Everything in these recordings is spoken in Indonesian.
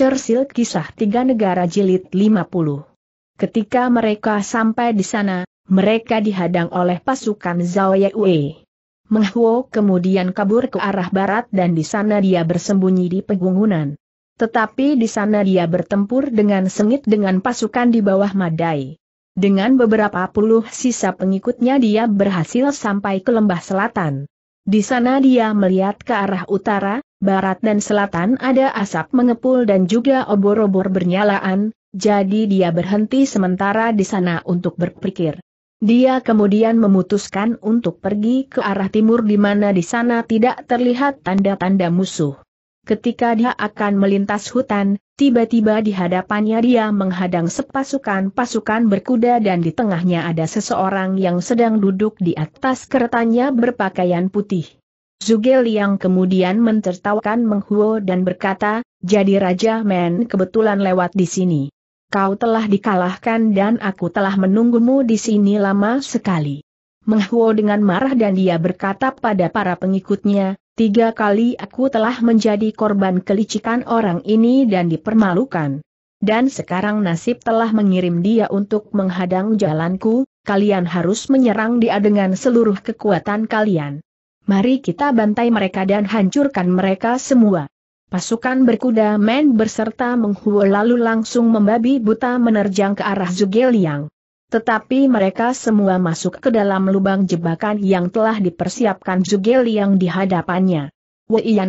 Churchill Kisah Tiga Negara Jilid 50. Ketika mereka sampai di sana, mereka dihadang oleh pasukan Zhao Yue. Menghuo kemudian kabur ke arah barat dan di sana dia bersembunyi di pegunungan. Tetapi di sana dia bertempur dengan sengit dengan pasukan di bawah Madai. Dengan beberapa puluh sisa pengikutnya dia berhasil sampai ke lembah selatan. Di sana dia melihat ke arah utara, barat dan selatan ada asap mengepul dan juga obor-obor bernyalaan, jadi dia berhenti sementara di sana untuk berpikir. Dia kemudian memutuskan untuk pergi ke arah timur di mana di sana tidak terlihat tanda-tanda musuh. Ketika dia akan melintas hutan, tiba-tiba di hadapannya dia menghadang sepasukan pasukan berkuda dan di tengahnya ada seseorang yang sedang duduk di atas keretanya berpakaian putih. Zugel Liang kemudian mentertawakan Menghuo dan berkata, jadi Raja Men kebetulan lewat di sini. Kau telah dikalahkan dan aku telah menunggumu di sini lama sekali. Menghuo dengan marah dan dia berkata pada para pengikutnya, Tiga kali aku telah menjadi korban kelicikan orang ini dan dipermalukan. Dan sekarang nasib telah mengirim dia untuk menghadang jalanku, kalian harus menyerang dia dengan seluruh kekuatan kalian. Mari kita bantai mereka dan hancurkan mereka semua. Pasukan berkuda men berserta menghua lalu langsung membabi buta menerjang ke arah Zugeliang. Tetapi mereka semua masuk ke dalam lubang jebakan yang telah dipersiapkan Zugel yang di hadapannya.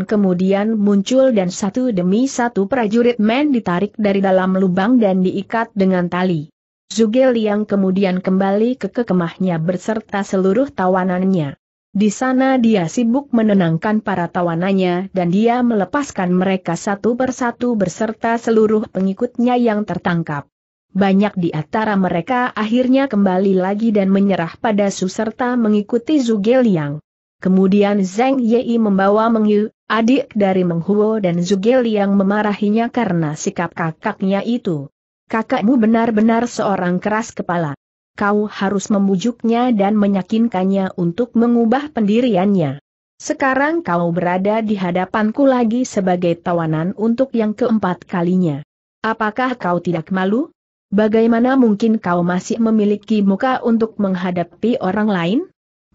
kemudian muncul dan satu demi satu prajurit men ditarik dari dalam lubang dan diikat dengan tali. Zugel yang kemudian kembali ke kekemahnya berserta seluruh tawanannya. Di sana dia sibuk menenangkan para tawanannya dan dia melepaskan mereka satu persatu berserta seluruh pengikutnya yang tertangkap. Banyak di antara mereka akhirnya kembali lagi dan menyerah pada Su serta mengikuti Zuge Liang. Kemudian Zeng Yei membawa Meng Yu, adik dari Meng Huo, dan Zuge Liang memarahinya karena sikap kakaknya itu. Kakakmu benar-benar seorang keras kepala. Kau harus membujuknya dan meyakinkannya untuk mengubah pendiriannya. Sekarang kau berada di hadapanku lagi sebagai tawanan untuk yang keempat kalinya. Apakah kau tidak malu? Bagaimana mungkin kau masih memiliki muka untuk menghadapi orang lain?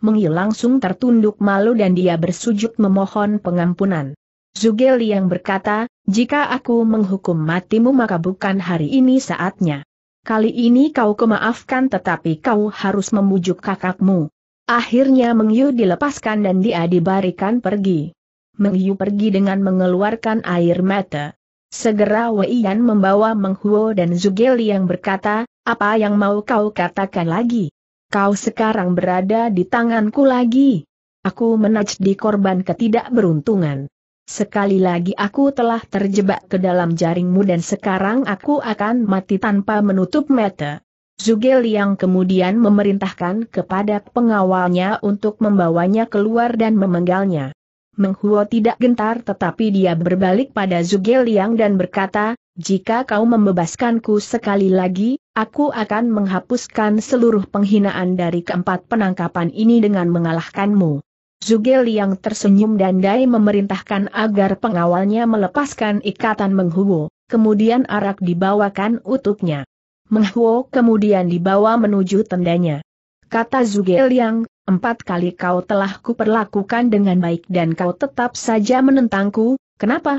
Mengi langsung tertunduk malu dan dia bersujud memohon pengampunan. Zugel yang berkata, jika aku menghukum matimu maka bukan hari ini saatnya. Kali ini kau kemaafkan tetapi kau harus membujuk kakakmu. Akhirnya Mengyu dilepaskan dan dia dibarikan pergi. Mengyu pergi dengan mengeluarkan air mata. Segera Wei Yan membawa Meng dan Zugeli yang berkata, apa yang mau kau katakan lagi? Kau sekarang berada di tanganku lagi. Aku menajdi korban ketidakberuntungan. Sekali lagi aku telah terjebak ke dalam jaringmu dan sekarang aku akan mati tanpa menutup mata. Zugeli yang kemudian memerintahkan kepada pengawalnya untuk membawanya keluar dan memenggalnya. Menghuo tidak gentar tetapi dia berbalik pada Zuge Liang dan berkata, jika kau membebaskanku sekali lagi, aku akan menghapuskan seluruh penghinaan dari keempat penangkapan ini dengan mengalahkanmu. Zuge Liang tersenyum dan Dai memerintahkan agar pengawalnya melepaskan ikatan Menghuo, kemudian arak dibawakan utupnya. Menghuo kemudian dibawa menuju tendanya. Kata Zuge Liang, empat kali kau telah kuperlakukan dengan baik dan kau tetap saja menentangku, kenapa?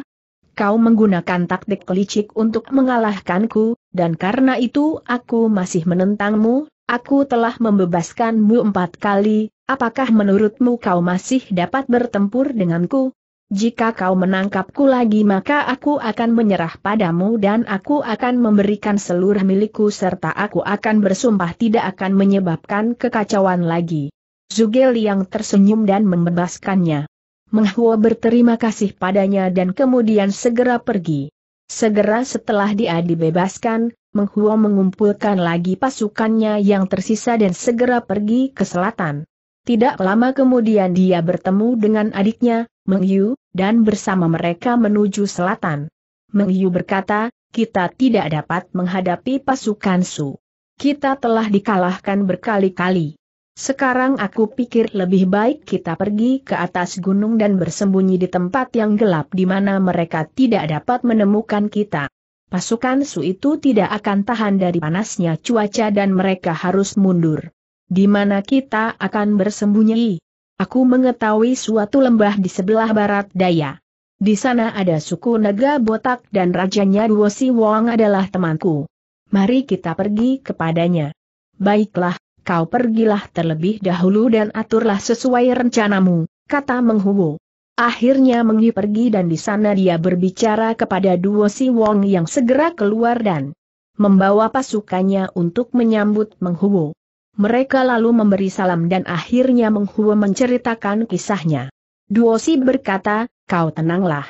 Kau menggunakan taktik licik untuk mengalahkanku, dan karena itu aku masih menentangmu, aku telah membebaskanmu empat kali, apakah menurutmu kau masih dapat bertempur denganku? Jika kau menangkapku lagi maka aku akan menyerah padamu dan aku akan memberikan seluruh milikku serta aku akan bersumpah tidak akan menyebabkan kekacauan lagi. Zuge Liang tersenyum dan membebaskannya. Menghua berterima kasih padanya dan kemudian segera pergi. Segera setelah dia dibebaskan, Menghua mengumpulkan lagi pasukannya yang tersisa dan segera pergi ke selatan. Tidak lama kemudian dia bertemu dengan adiknya, Mengyu, dan bersama mereka menuju selatan. Mengyu berkata, kita tidak dapat menghadapi pasukan Su. Kita telah dikalahkan berkali-kali. Sekarang aku pikir lebih baik kita pergi ke atas gunung dan bersembunyi di tempat yang gelap di mana mereka tidak dapat menemukan kita. Pasukan Su itu tidak akan tahan dari panasnya cuaca dan mereka harus mundur. Di mana kita akan bersembunyi? Aku mengetahui suatu lembah di sebelah barat daya. Di sana ada suku naga botak dan rajanya Duosi Wong adalah temanku. Mari kita pergi kepadanya. Baiklah, kau pergilah terlebih dahulu dan aturlah sesuai rencanamu, kata Menghuo. Akhirnya Mengi pergi dan di sana dia berbicara kepada Duo Si Wong yang segera keluar dan membawa pasukannya untuk menyambut Menghuo. Mereka lalu memberi salam dan akhirnya Menghuo menceritakan kisahnya. Duo si berkata, kau tenanglah.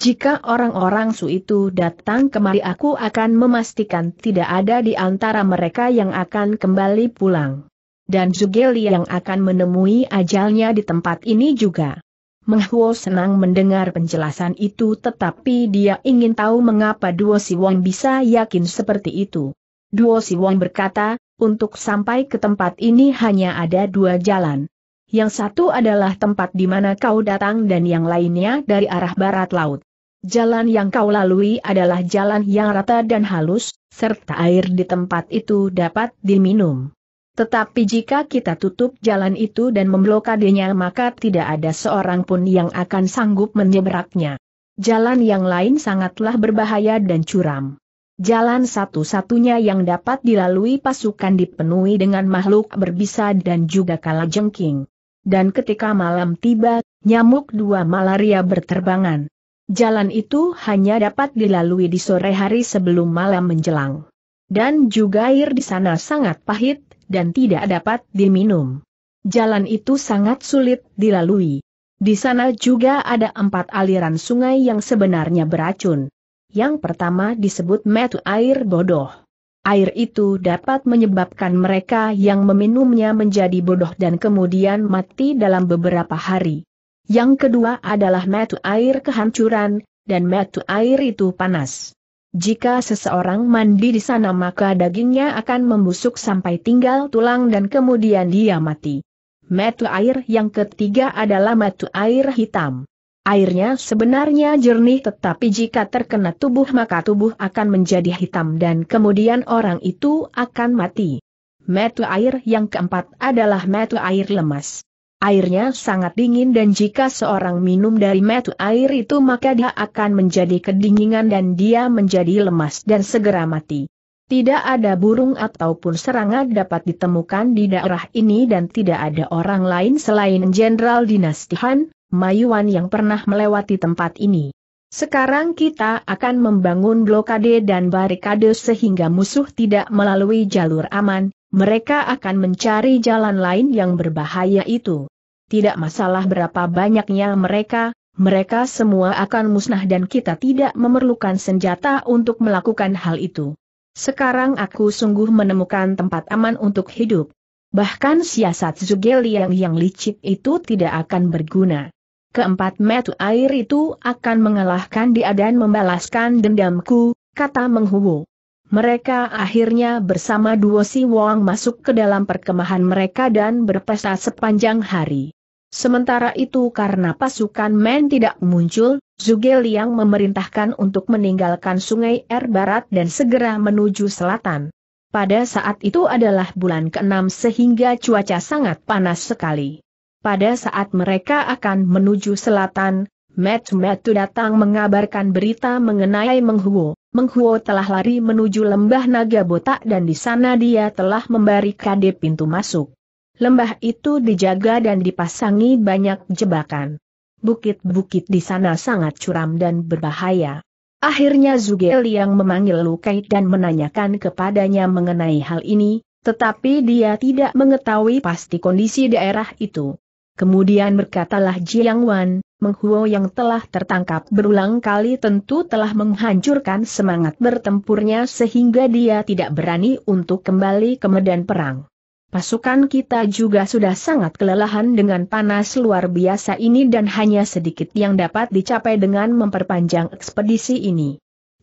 Jika orang-orang su itu datang kemari aku akan memastikan tidak ada di antara mereka yang akan kembali pulang. Dan Zugeli yang akan menemui ajalnya di tempat ini juga. Menghuo senang mendengar penjelasan itu tetapi dia ingin tahu mengapa Duo Siwon bisa yakin seperti itu. Duo Siwon berkata, untuk sampai ke tempat ini hanya ada dua jalan. Yang satu adalah tempat di mana kau datang dan yang lainnya dari arah barat laut. Jalan yang kau lalui adalah jalan yang rata dan halus, serta air di tempat itu dapat diminum. Tetapi jika kita tutup jalan itu dan memblokadenya maka tidak ada seorang pun yang akan sanggup menyeberaknya. Jalan yang lain sangatlah berbahaya dan curam. Jalan satu-satunya yang dapat dilalui pasukan dipenuhi dengan makhluk berbisa dan juga kala jengking. Dan ketika malam tiba, nyamuk dua malaria berterbangan. Jalan itu hanya dapat dilalui di sore hari sebelum malam menjelang. Dan juga air di sana sangat pahit, dan tidak dapat diminum. Jalan itu sangat sulit dilalui. Di sana juga ada empat aliran sungai yang sebenarnya beracun. Yang pertama disebut metu air bodoh. Air itu dapat menyebabkan mereka yang meminumnya menjadi bodoh dan kemudian mati dalam beberapa hari. Yang kedua adalah metu air kehancuran, dan metu air itu panas. Jika seseorang mandi di sana maka dagingnya akan membusuk sampai tinggal tulang dan kemudian dia mati. Metu air yang ketiga adalah metu air hitam. Airnya sebenarnya jernih tetapi jika terkena tubuh maka tubuh akan menjadi hitam dan kemudian orang itu akan mati. Metu air yang keempat adalah metu air lemas. Airnya sangat dingin dan jika seorang minum dari metu air itu maka dia akan menjadi kedinginan dan dia menjadi lemas dan segera mati. Tidak ada burung ataupun serangga dapat ditemukan di daerah ini dan tidak ada orang lain selain Jenderal Dinasti Han, Mayuan yang pernah melewati tempat ini. Sekarang kita akan membangun blokade dan barikade sehingga musuh tidak melalui jalur aman, mereka akan mencari jalan lain yang berbahaya itu. Tidak masalah berapa banyaknya mereka, mereka semua akan musnah dan kita tidak memerlukan senjata untuk melakukan hal itu. Sekarang aku sungguh menemukan tempat aman untuk hidup. Bahkan siasat Zugeliang yang licik itu tidak akan berguna. Keempat metu air itu akan mengalahkan dia dan membalaskan dendamku, kata Menghubung. Mereka akhirnya bersama duo si Wong masuk ke dalam perkemahan mereka dan berpesta sepanjang hari. Sementara itu karena pasukan Men tidak muncul, Zuge Liang memerintahkan untuk meninggalkan sungai Er Barat dan segera menuju selatan. Pada saat itu adalah bulan ke-6 sehingga cuaca sangat panas sekali. Pada saat mereka akan menuju selatan, Met Matu datang mengabarkan berita mengenai Menghuo. Menghuo telah lari menuju lembah naga botak dan di sana dia telah membarikade pintu masuk. Lembah itu dijaga dan dipasangi banyak jebakan. Bukit-bukit di sana sangat curam dan berbahaya. Akhirnya Zuge Liang memanggil Lukai dan menanyakan kepadanya mengenai hal ini, tetapi dia tidak mengetahui pasti kondisi daerah itu. Kemudian berkatalah Jiang Wan, Menghuo yang telah tertangkap berulang kali tentu telah menghancurkan semangat bertempurnya sehingga dia tidak berani untuk kembali ke medan perang. Pasukan kita juga sudah sangat kelelahan dengan panas luar biasa ini dan hanya sedikit yang dapat dicapai dengan memperpanjang ekspedisi ini.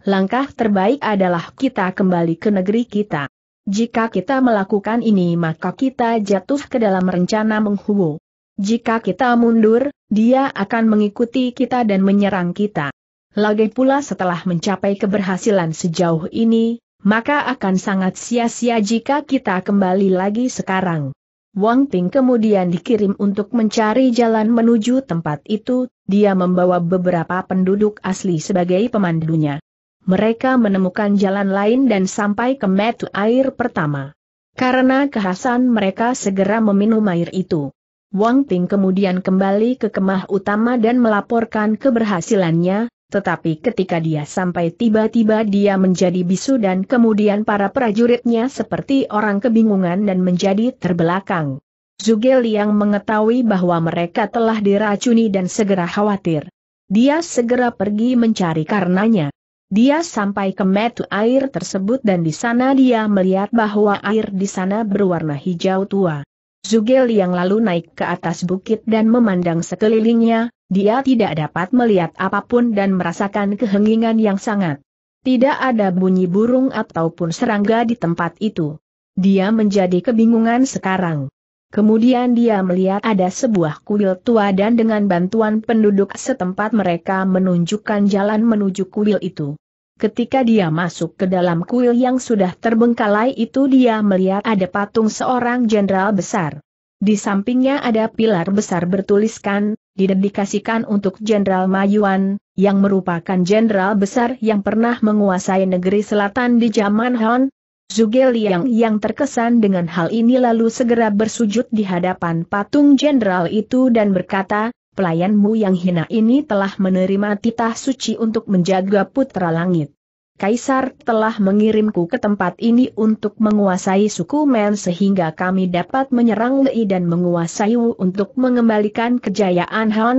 Langkah terbaik adalah kita kembali ke negeri kita. Jika kita melakukan ini maka kita jatuh ke dalam rencana menghuo. Jika kita mundur, dia akan mengikuti kita dan menyerang kita. Lagi pula setelah mencapai keberhasilan sejauh ini, maka akan sangat sia-sia jika kita kembali lagi sekarang. Wang Ping kemudian dikirim untuk mencari jalan menuju tempat itu, dia membawa beberapa penduduk asli sebagai pemandunya. Mereka menemukan jalan lain dan sampai ke metu air pertama. Karena kehasan mereka segera meminum air itu. Wang Ping kemudian kembali ke kemah utama dan melaporkan keberhasilannya, tetapi ketika dia sampai tiba-tiba dia menjadi bisu dan kemudian para prajuritnya seperti orang kebingungan dan menjadi terbelakang. Zuge Liang mengetahui bahwa mereka telah diracuni dan segera khawatir. Dia segera pergi mencari karenanya. Dia sampai ke metu air tersebut dan di sana dia melihat bahwa air di sana berwarna hijau tua. Zugel yang lalu naik ke atas bukit dan memandang sekelilingnya, dia tidak dapat melihat apapun dan merasakan keheningan yang sangat. Tidak ada bunyi burung ataupun serangga di tempat itu. Dia menjadi kebingungan sekarang. Kemudian dia melihat ada sebuah kuil tua dan dengan bantuan penduduk setempat mereka menunjukkan jalan menuju kuil itu. Ketika dia masuk ke dalam kuil yang sudah terbengkalai itu dia melihat ada patung seorang jenderal besar. Di sampingnya ada pilar besar bertuliskan, didedikasikan untuk Jenderal Mayuan, yang merupakan jenderal besar yang pernah menguasai negeri selatan di zaman Han. Zhuge Liang yang terkesan dengan hal ini lalu segera bersujud di hadapan patung jenderal itu dan berkata, pelayanmu yang hina ini telah menerima titah suci untuk menjaga putra langit. Kaisar telah mengirimku ke tempat ini untuk menguasai suku Men sehingga kami dapat menyerang Lei dan menguasai Wu untuk mengembalikan kejayaan Han.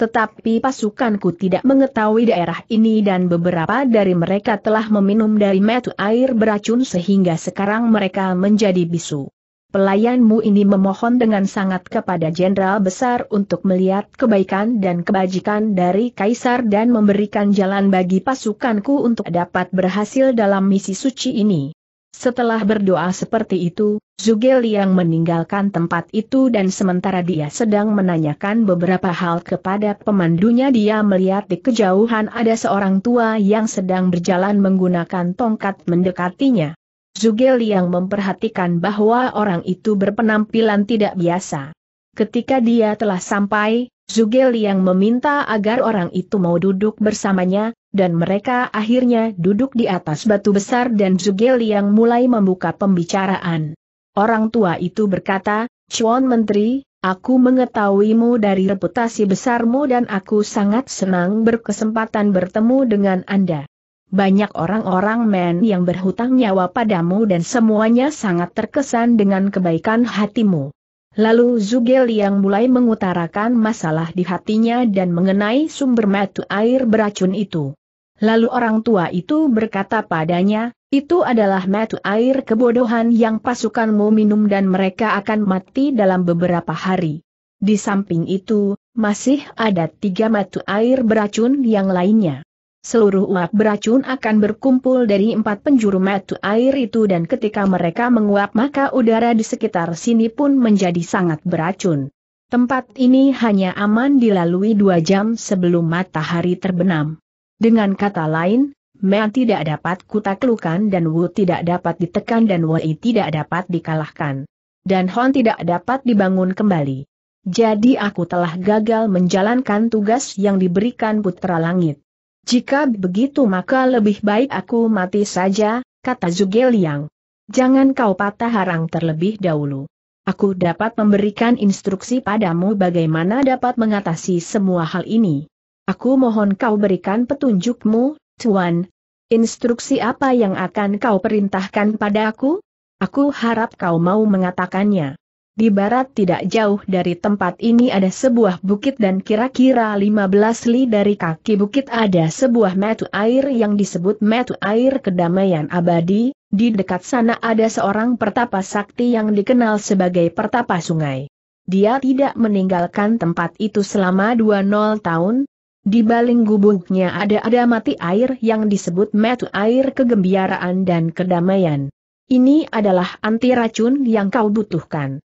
Tetapi pasukanku tidak mengetahui daerah ini dan beberapa dari mereka telah meminum dari metu air beracun sehingga sekarang mereka menjadi bisu. Pelayanmu ini memohon dengan sangat kepada Jenderal Besar untuk melihat kebaikan dan kebajikan dari Kaisar dan memberikan jalan bagi pasukanku untuk dapat berhasil dalam misi suci ini. Setelah berdoa seperti itu, Zugel Liang meninggalkan tempat itu dan sementara dia sedang menanyakan beberapa hal kepada pemandunya dia melihat di kejauhan ada seorang tua yang sedang berjalan menggunakan tongkat mendekatinya. Zugel yang memperhatikan bahwa orang itu berpenampilan tidak biasa. Ketika dia telah sampai, Zugel yang meminta agar orang itu mau duduk bersamanya, dan mereka akhirnya duduk di atas batu besar dan Zugel yang mulai membuka pembicaraan. Orang tua itu berkata, Chuan Menteri, aku mengetahuimu dari reputasi besarmu dan aku sangat senang berkesempatan bertemu dengan Anda. Banyak orang-orang men yang berhutang nyawa padamu dan semuanya sangat terkesan dengan kebaikan hatimu. Lalu Zugel yang mulai mengutarakan masalah di hatinya dan mengenai sumber mata air beracun itu. Lalu orang tua itu berkata padanya, itu adalah mata air kebodohan yang pasukanmu minum dan mereka akan mati dalam beberapa hari. Di samping itu, masih ada tiga mata air beracun yang lainnya seluruh uap beracun akan berkumpul dari empat penjuru metu air itu dan ketika mereka menguap maka udara di sekitar sini pun menjadi sangat beracun. Tempat ini hanya aman dilalui dua jam sebelum matahari terbenam. Dengan kata lain, Mea tidak dapat kutaklukan dan Wu tidak dapat ditekan dan Wei tidak dapat dikalahkan. Dan Hon tidak dapat dibangun kembali. Jadi aku telah gagal menjalankan tugas yang diberikan Putra Langit. Jika begitu maka lebih baik aku mati saja, kata Liang. Jangan kau patah harang terlebih dahulu. Aku dapat memberikan instruksi padamu bagaimana dapat mengatasi semua hal ini. Aku mohon kau berikan petunjukmu, Tuan. Instruksi apa yang akan kau perintahkan padaku? Aku harap kau mau mengatakannya. Di barat tidak jauh dari tempat ini ada sebuah bukit dan kira-kira 15 li dari kaki bukit ada sebuah metu air yang disebut metu air kedamaian abadi, di dekat sana ada seorang pertapa sakti yang dikenal sebagai pertapa sungai. Dia tidak meninggalkan tempat itu selama 20 tahun, di baling gubuknya ada-ada mati air yang disebut metu air kegembiraan dan kedamaian. Ini adalah anti racun yang kau butuhkan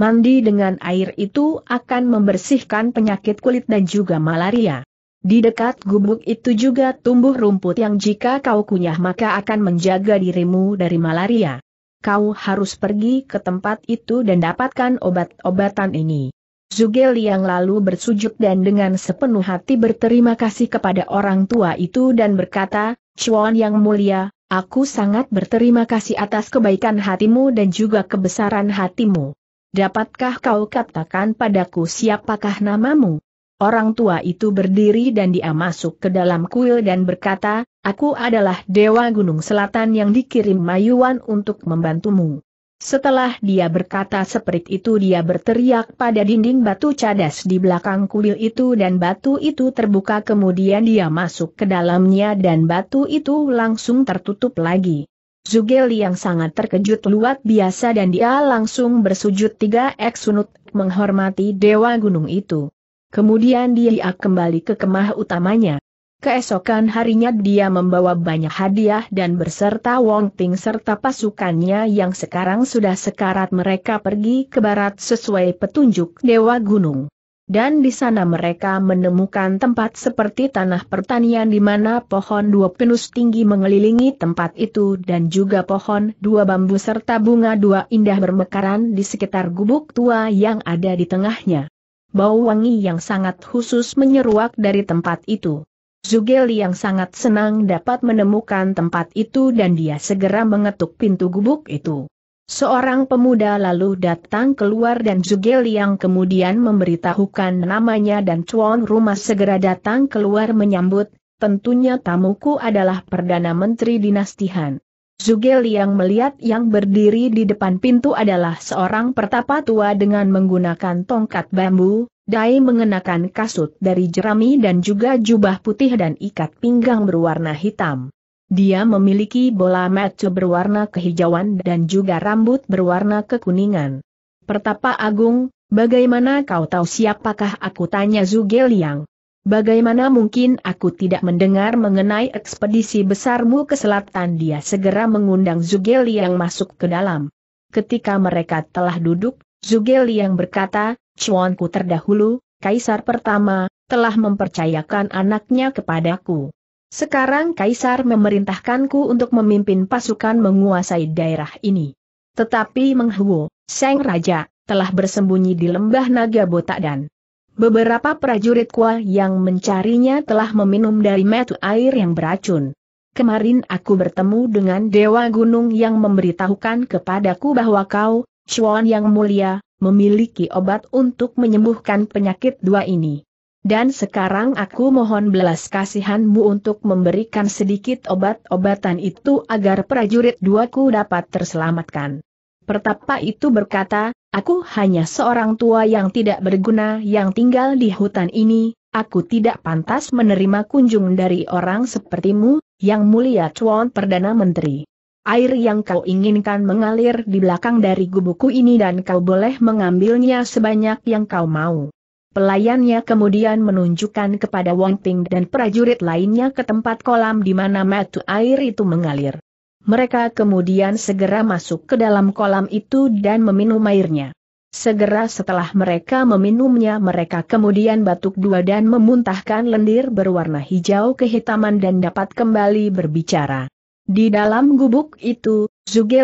mandi dengan air itu akan membersihkan penyakit kulit dan juga malaria. Di dekat gubuk itu juga tumbuh rumput yang jika kau kunyah maka akan menjaga dirimu dari malaria. Kau harus pergi ke tempat itu dan dapatkan obat-obatan ini. Zugel yang lalu bersujud dan dengan sepenuh hati berterima kasih kepada orang tua itu dan berkata, Chuan yang mulia, aku sangat berterima kasih atas kebaikan hatimu dan juga kebesaran hatimu. Dapatkah kau katakan padaku siapakah namamu? Orang tua itu berdiri dan dia masuk ke dalam kuil dan berkata, Aku adalah Dewa Gunung Selatan yang dikirim Mayuan untuk membantumu. Setelah dia berkata seperti itu dia berteriak pada dinding batu cadas di belakang kuil itu dan batu itu terbuka kemudian dia masuk ke dalamnya dan batu itu langsung tertutup lagi. Zugel yang sangat terkejut luar biasa dan dia langsung bersujud tiga ek sunut menghormati dewa gunung itu. Kemudian dia kembali ke kemah utamanya. Keesokan harinya dia membawa banyak hadiah dan berserta Wong Ting serta pasukannya yang sekarang sudah sekarat mereka pergi ke barat sesuai petunjuk Dewa Gunung dan di sana mereka menemukan tempat seperti tanah pertanian di mana pohon dua pinus tinggi mengelilingi tempat itu dan juga pohon dua bambu serta bunga dua indah bermekaran di sekitar gubuk tua yang ada di tengahnya. Bau wangi yang sangat khusus menyeruak dari tempat itu. Zugeli yang sangat senang dapat menemukan tempat itu dan dia segera mengetuk pintu gubuk itu. Seorang pemuda lalu datang keluar dan Zhuge Liang kemudian memberitahukan namanya dan Chuan rumah segera datang keluar menyambut, tentunya tamuku adalah Perdana Menteri Dinasti Han. Zhuge Liang melihat yang berdiri di depan pintu adalah seorang pertapa tua dengan menggunakan tongkat bambu, dai mengenakan kasut dari jerami dan juga jubah putih dan ikat pinggang berwarna hitam. Dia memiliki bola mata berwarna kehijauan dan juga rambut berwarna kekuningan. Pertapa Agung, bagaimana kau tahu siapakah aku tanya Zugeliang? Bagaimana mungkin aku tidak mendengar mengenai ekspedisi besarmu ke selatan dia segera mengundang Zugeliang masuk ke dalam. Ketika mereka telah duduk, Zugeliang berkata, Cuanku terdahulu, Kaisar pertama, telah mempercayakan anaknya kepadaku. Sekarang Kaisar memerintahkanku untuk memimpin pasukan menguasai daerah ini. Tetapi Menghuo, Seng Raja, telah bersembunyi di lembah naga botak dan beberapa prajurit kuah yang mencarinya telah meminum dari metu air yang beracun. Kemarin aku bertemu dengan Dewa Gunung yang memberitahukan kepadaku bahwa kau, Chuan yang mulia, memiliki obat untuk menyembuhkan penyakit dua ini. Dan sekarang aku mohon belas kasihanmu untuk memberikan sedikit obat-obatan itu agar prajurit duaku dapat terselamatkan. Pertapa itu berkata, aku hanya seorang tua yang tidak berguna yang tinggal di hutan ini, aku tidak pantas menerima kunjung dari orang sepertimu, yang mulia Tuan Perdana Menteri. Air yang kau inginkan mengalir di belakang dari gubukku ini dan kau boleh mengambilnya sebanyak yang kau mau. Pelayannya kemudian menunjukkan kepada Wang Ping dan prajurit lainnya ke tempat kolam di mana mata air itu mengalir. Mereka kemudian segera masuk ke dalam kolam itu dan meminum airnya. Segera setelah mereka meminumnya mereka kemudian batuk dua dan memuntahkan lendir berwarna hijau kehitaman dan dapat kembali berbicara. Di dalam gubuk itu,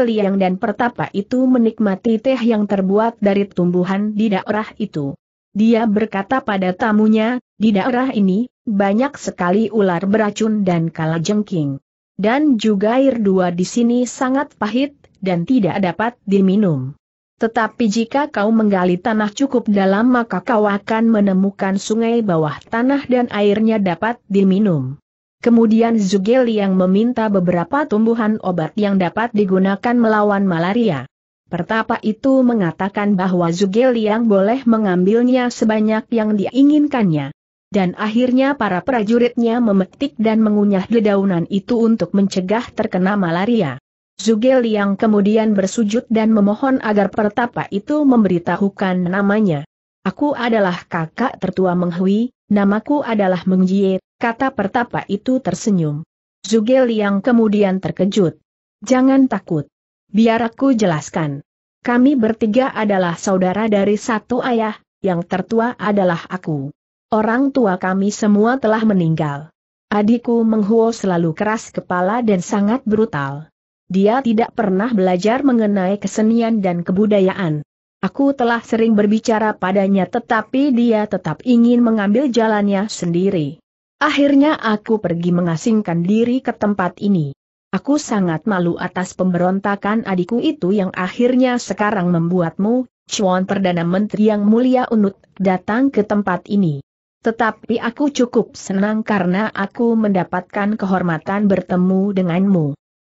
Liang dan Pertapa itu menikmati teh yang terbuat dari tumbuhan di daerah itu. Dia berkata pada tamunya, di daerah ini, banyak sekali ular beracun dan kalajengking. Dan juga air dua di sini sangat pahit, dan tidak dapat diminum. Tetapi jika kau menggali tanah cukup dalam maka kau akan menemukan sungai bawah tanah dan airnya dapat diminum. Kemudian Zugeli yang meminta beberapa tumbuhan obat yang dapat digunakan melawan malaria. Pertapa itu mengatakan bahwa Zhuge Liang boleh mengambilnya sebanyak yang diinginkannya. Dan akhirnya para prajuritnya memetik dan mengunyah dedaunan itu untuk mencegah terkena malaria. Zhuge Liang kemudian bersujud dan memohon agar pertapa itu memberitahukan namanya. Aku adalah kakak tertua Menghui, namaku adalah Mengjie, kata pertapa itu tersenyum. Zhuge Liang kemudian terkejut. Jangan takut. Biar aku jelaskan. Kami bertiga adalah saudara dari satu ayah, yang tertua adalah aku. Orang tua kami semua telah meninggal. Adikku Menghuo selalu keras kepala dan sangat brutal. Dia tidak pernah belajar mengenai kesenian dan kebudayaan. Aku telah sering berbicara padanya tetapi dia tetap ingin mengambil jalannya sendiri. Akhirnya aku pergi mengasingkan diri ke tempat ini. Aku sangat malu atas pemberontakan adikku itu yang akhirnya sekarang membuatmu, Chuan Perdana Menteri yang mulia Unut, datang ke tempat ini. Tetapi aku cukup senang karena aku mendapatkan kehormatan bertemu denganmu.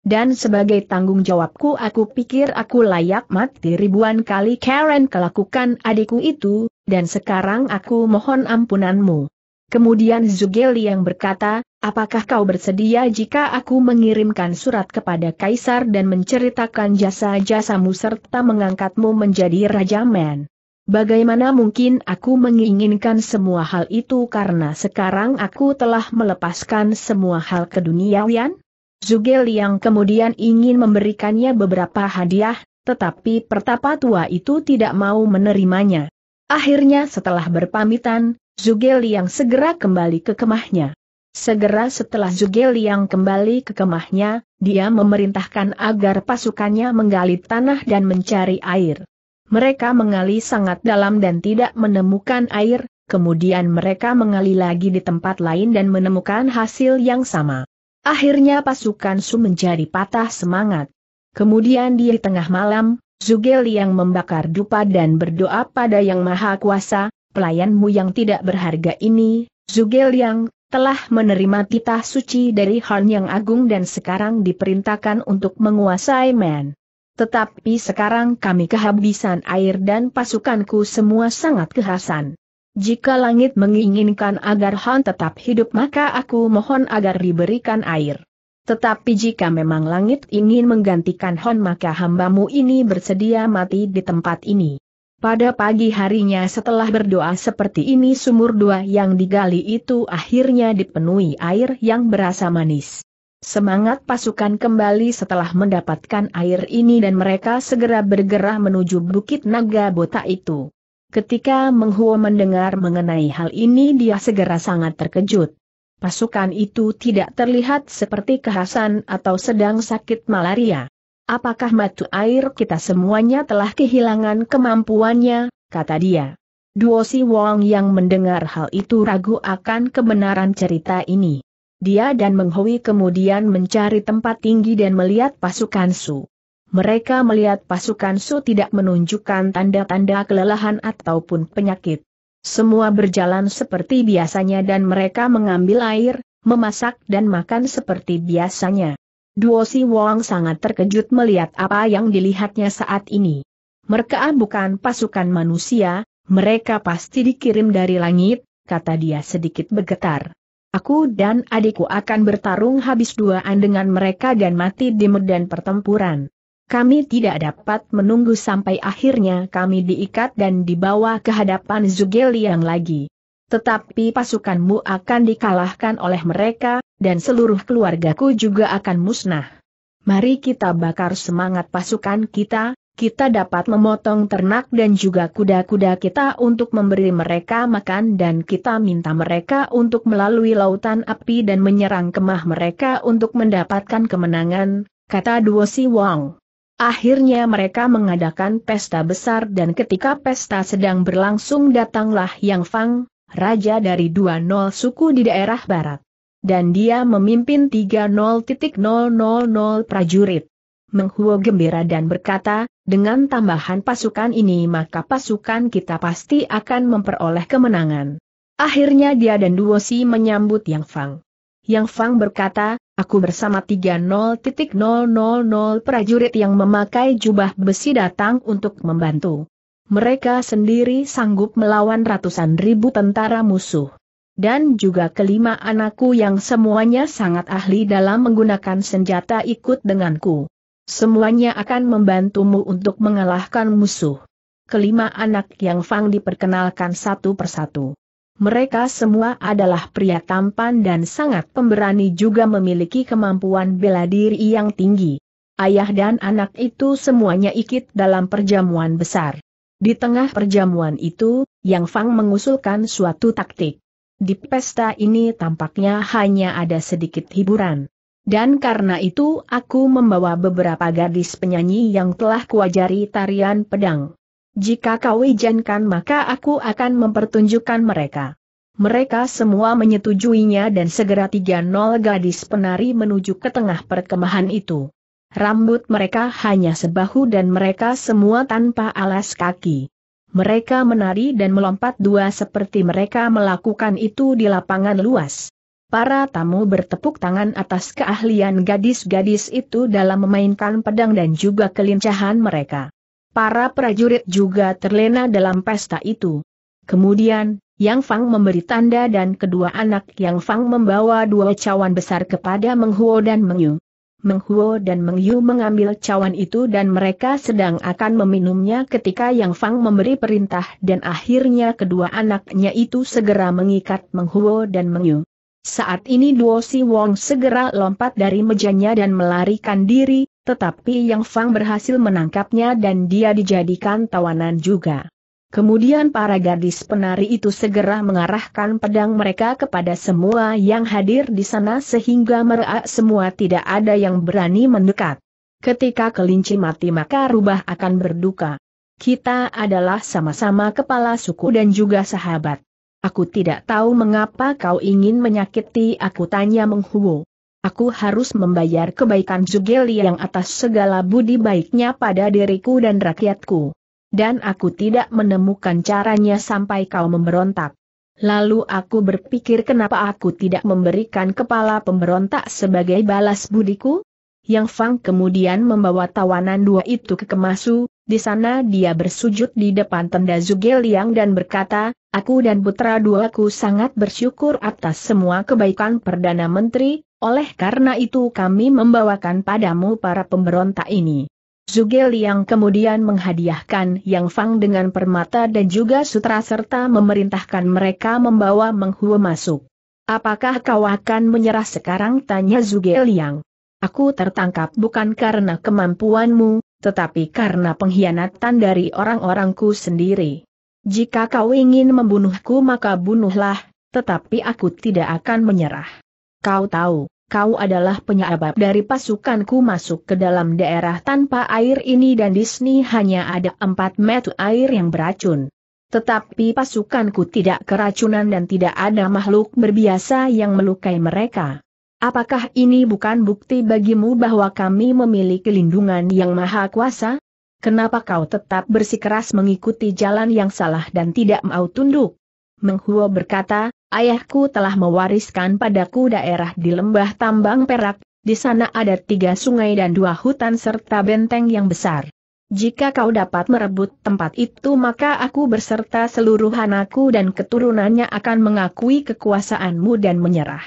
Dan sebagai tanggung jawabku aku pikir aku layak mati ribuan kali Karen kelakukan adikku itu, dan sekarang aku mohon ampunanmu. Kemudian Zugeli yang berkata, Apakah kau bersedia jika aku mengirimkan surat kepada Kaisar dan menceritakan jasa-jasamu serta mengangkatmu menjadi Raja Men? Bagaimana mungkin aku menginginkan semua hal itu karena sekarang aku telah melepaskan semua hal ke dunia Wian? Zugel Liang kemudian ingin memberikannya beberapa hadiah, tetapi pertapa tua itu tidak mau menerimanya. Akhirnya setelah berpamitan, Zugel Liang segera kembali ke kemahnya. Segera setelah Zugel yang kembali ke kemahnya, dia memerintahkan agar pasukannya menggali tanah dan mencari air. Mereka mengali sangat dalam dan tidak menemukan air, kemudian mereka mengali lagi di tempat lain dan menemukan hasil yang sama. Akhirnya pasukan Su menjadi patah semangat. Kemudian di tengah malam, Zugel yang membakar dupa dan berdoa pada Yang Maha Kuasa, pelayanmu yang tidak berharga ini, Zugel yang, telah menerima titah suci dari Han yang agung dan sekarang diperintahkan untuk menguasai Men. Tetapi sekarang kami kehabisan air dan pasukanku semua sangat kehasan. Jika langit menginginkan agar Han tetap hidup maka aku mohon agar diberikan air. Tetapi jika memang langit ingin menggantikan Han maka hambamu ini bersedia mati di tempat ini. Pada pagi harinya setelah berdoa seperti ini sumur dua yang digali itu akhirnya dipenuhi air yang berasa manis. Semangat pasukan kembali setelah mendapatkan air ini dan mereka segera bergerak menuju Bukit Naga Botak itu. Ketika Menghuo mendengar mengenai hal ini dia segera sangat terkejut. Pasukan itu tidak terlihat seperti kehasan atau sedang sakit malaria. Apakah matu air kita semuanya telah kehilangan kemampuannya, kata dia. Duo Si Wong yang mendengar hal itu ragu akan kebenaran cerita ini. Dia dan Meng kemudian mencari tempat tinggi dan melihat pasukan Su. Mereka melihat pasukan Su tidak menunjukkan tanda-tanda kelelahan ataupun penyakit. Semua berjalan seperti biasanya dan mereka mengambil air, memasak dan makan seperti biasanya. Duo Si Wong sangat terkejut melihat apa yang dilihatnya saat ini. Mereka bukan pasukan manusia, mereka pasti dikirim dari langit, kata dia sedikit bergetar. Aku dan adikku akan bertarung habis duaan dengan mereka dan mati di medan pertempuran. Kami tidak dapat menunggu sampai akhirnya kami diikat dan dibawa ke hadapan Zugeli yang lagi. Tetapi pasukanmu akan dikalahkan oleh mereka, dan seluruh keluargaku juga akan musnah. Mari kita bakar semangat pasukan kita, kita dapat memotong ternak dan juga kuda-kuda kita untuk memberi mereka makan dan kita minta mereka untuk melalui lautan api dan menyerang kemah mereka untuk mendapatkan kemenangan, kata Duo Si Wang. Akhirnya mereka mengadakan pesta besar dan ketika pesta sedang berlangsung datanglah Yang Fang, raja dari dua nol suku di daerah barat dan dia memimpin 30.000 prajurit. Menghuo gembira dan berkata, dengan tambahan pasukan ini maka pasukan kita pasti akan memperoleh kemenangan. Akhirnya dia dan Duosi menyambut Yang Fang. Yang Fang berkata, aku bersama 30.000 prajurit yang memakai jubah besi datang untuk membantu. Mereka sendiri sanggup melawan ratusan ribu tentara musuh dan juga kelima anakku yang semuanya sangat ahli dalam menggunakan senjata ikut denganku. Semuanya akan membantumu untuk mengalahkan musuh. Kelima anak yang Fang diperkenalkan satu persatu. Mereka semua adalah pria tampan dan sangat pemberani juga memiliki kemampuan bela diri yang tinggi. Ayah dan anak itu semuanya ikut dalam perjamuan besar. Di tengah perjamuan itu, Yang Fang mengusulkan suatu taktik. Di pesta ini tampaknya hanya ada sedikit hiburan. Dan karena itu aku membawa beberapa gadis penyanyi yang telah kuajari tarian pedang. Jika kau izinkan maka aku akan mempertunjukkan mereka. Mereka semua menyetujuinya dan segera tiga nol gadis penari menuju ke tengah perkemahan itu. Rambut mereka hanya sebahu dan mereka semua tanpa alas kaki. Mereka menari dan melompat dua seperti mereka melakukan itu di lapangan luas. Para tamu bertepuk tangan atas keahlian gadis-gadis itu dalam memainkan pedang dan juga kelincahan mereka. Para prajurit juga terlena dalam pesta itu. Kemudian, yang Fang memberi tanda dan kedua anak Yang Fang membawa dua cawan besar kepada Menghuo dan Mengyu. Menghuo dan Mengyu mengambil cawan itu dan mereka sedang akan meminumnya ketika Yang Fang memberi perintah dan akhirnya kedua anaknya itu segera mengikat Menghuo dan Mengyu. Saat ini Duo Si Wong segera lompat dari mejanya dan melarikan diri, tetapi Yang Fang berhasil menangkapnya dan dia dijadikan tawanan juga. Kemudian para gadis penari itu segera mengarahkan pedang mereka kepada semua yang hadir di sana sehingga mereka semua tidak ada yang berani mendekat. Ketika kelinci mati maka rubah akan berduka. Kita adalah sama-sama kepala suku dan juga sahabat. Aku tidak tahu mengapa kau ingin menyakiti aku tanya menghuo. Aku harus membayar kebaikan Zugeli yang atas segala budi baiknya pada diriku dan rakyatku. Dan aku tidak menemukan caranya sampai kau memberontak. Lalu aku berpikir kenapa aku tidak memberikan kepala pemberontak sebagai balas budiku? Yang Fang kemudian membawa tawanan dua itu ke Kemasu, di sana dia bersujud di depan tenda Liang dan berkata, Aku dan putra duaku sangat bersyukur atas semua kebaikan Perdana Menteri, oleh karena itu kami membawakan padamu para pemberontak ini. Zhuge Liang kemudian menghadiahkan Yang Fang dengan permata dan juga sutra serta memerintahkan mereka membawa Menghua masuk. Apakah kau akan menyerah sekarang? Tanya Zhuge Liang. Aku tertangkap bukan karena kemampuanmu, tetapi karena pengkhianatan dari orang-orangku sendiri. Jika kau ingin membunuhku maka bunuhlah, tetapi aku tidak akan menyerah. Kau tahu, kau adalah penyebab dari pasukanku masuk ke dalam daerah tanpa air ini dan di sini hanya ada empat metu air yang beracun. Tetapi pasukanku tidak keracunan dan tidak ada makhluk berbiasa yang melukai mereka. Apakah ini bukan bukti bagimu bahwa kami memiliki lindungan yang maha kuasa? Kenapa kau tetap bersikeras mengikuti jalan yang salah dan tidak mau tunduk? Menghuo berkata, Ayahku telah mewariskan padaku daerah di lembah tambang perak, di sana ada tiga sungai dan dua hutan serta benteng yang besar. Jika kau dapat merebut tempat itu maka aku berserta seluruh anakku dan keturunannya akan mengakui kekuasaanmu dan menyerah.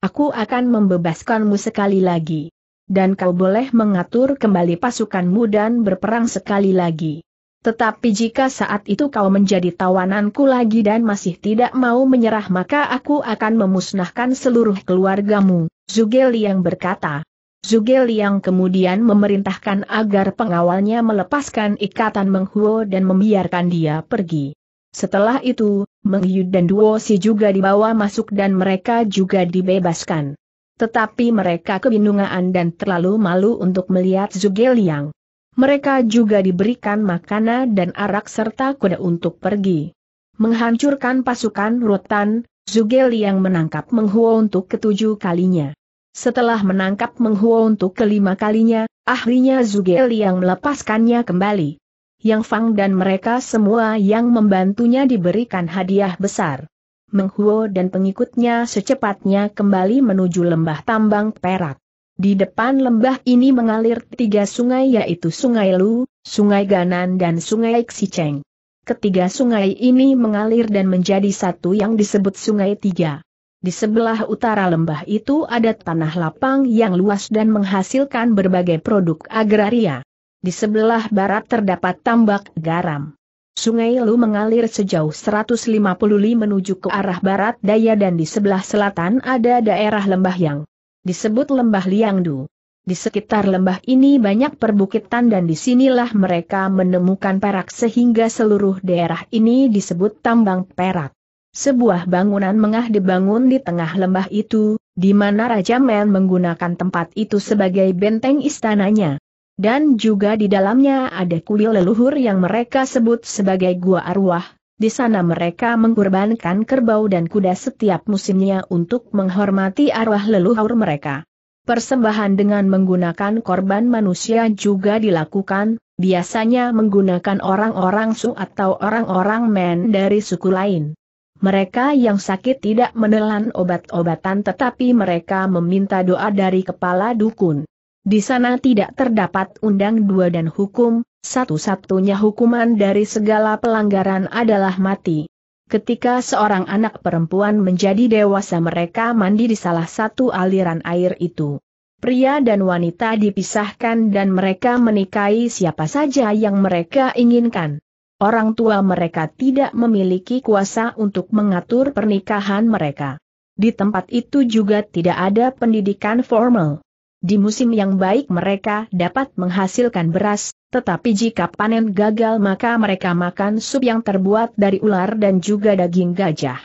Aku akan membebaskanmu sekali lagi. Dan kau boleh mengatur kembali pasukanmu dan berperang sekali lagi. Tetapi jika saat itu kau menjadi tawananku lagi dan masih tidak mau menyerah maka aku akan memusnahkan seluruh keluargamu, Zuge Liang berkata. Zuge Liang kemudian memerintahkan agar pengawalnya melepaskan ikatan Menghuo dan membiarkan dia pergi. Setelah itu, Mengyu dan Duo Si juga dibawa masuk dan mereka juga dibebaskan. Tetapi mereka kebingungan dan terlalu malu untuk melihat Zuge Liang. Mereka juga diberikan makanan dan arak serta kuda untuk pergi. Menghancurkan pasukan Rutan Zugel yang menangkap Menghuo untuk ketujuh kalinya. Setelah menangkap Menghuo untuk kelima kalinya, akhirnya Zugel yang melepaskannya kembali. Yang Fang dan mereka semua yang membantunya diberikan hadiah besar. Menghuo dan pengikutnya secepatnya kembali menuju lembah tambang perak. Di depan lembah ini mengalir tiga sungai yaitu Sungai Lu, Sungai Ganan dan Sungai Xicheng. Ketiga sungai ini mengalir dan menjadi satu yang disebut Sungai Tiga. Di sebelah utara lembah itu ada tanah lapang yang luas dan menghasilkan berbagai produk agraria. Di sebelah barat terdapat tambak garam. Sungai Lu mengalir sejauh 150 li menuju ke arah barat daya dan di sebelah selatan ada daerah lembah yang disebut lembah Liangdu. Di sekitar lembah ini banyak perbukitan dan disinilah mereka menemukan perak sehingga seluruh daerah ini disebut tambang perak. Sebuah bangunan mengah dibangun di tengah lembah itu, di mana Raja Men menggunakan tempat itu sebagai benteng istananya. Dan juga di dalamnya ada kuil leluhur yang mereka sebut sebagai Gua Arwah, di sana mereka mengorbankan kerbau dan kuda setiap musimnya untuk menghormati arwah leluhur mereka. Persembahan dengan menggunakan korban manusia juga dilakukan, biasanya menggunakan orang-orang Su atau orang-orang Men dari suku lain. Mereka yang sakit tidak menelan obat-obatan tetapi mereka meminta doa dari kepala dukun. Di sana tidak terdapat undang dua dan hukum, satu-satunya hukuman dari segala pelanggaran adalah mati. Ketika seorang anak perempuan menjadi dewasa mereka mandi di salah satu aliran air itu. Pria dan wanita dipisahkan dan mereka menikahi siapa saja yang mereka inginkan. Orang tua mereka tidak memiliki kuasa untuk mengatur pernikahan mereka. Di tempat itu juga tidak ada pendidikan formal. Di musim yang baik mereka dapat menghasilkan beras, tetapi jika panen gagal maka mereka makan sup yang terbuat dari ular dan juga daging gajah.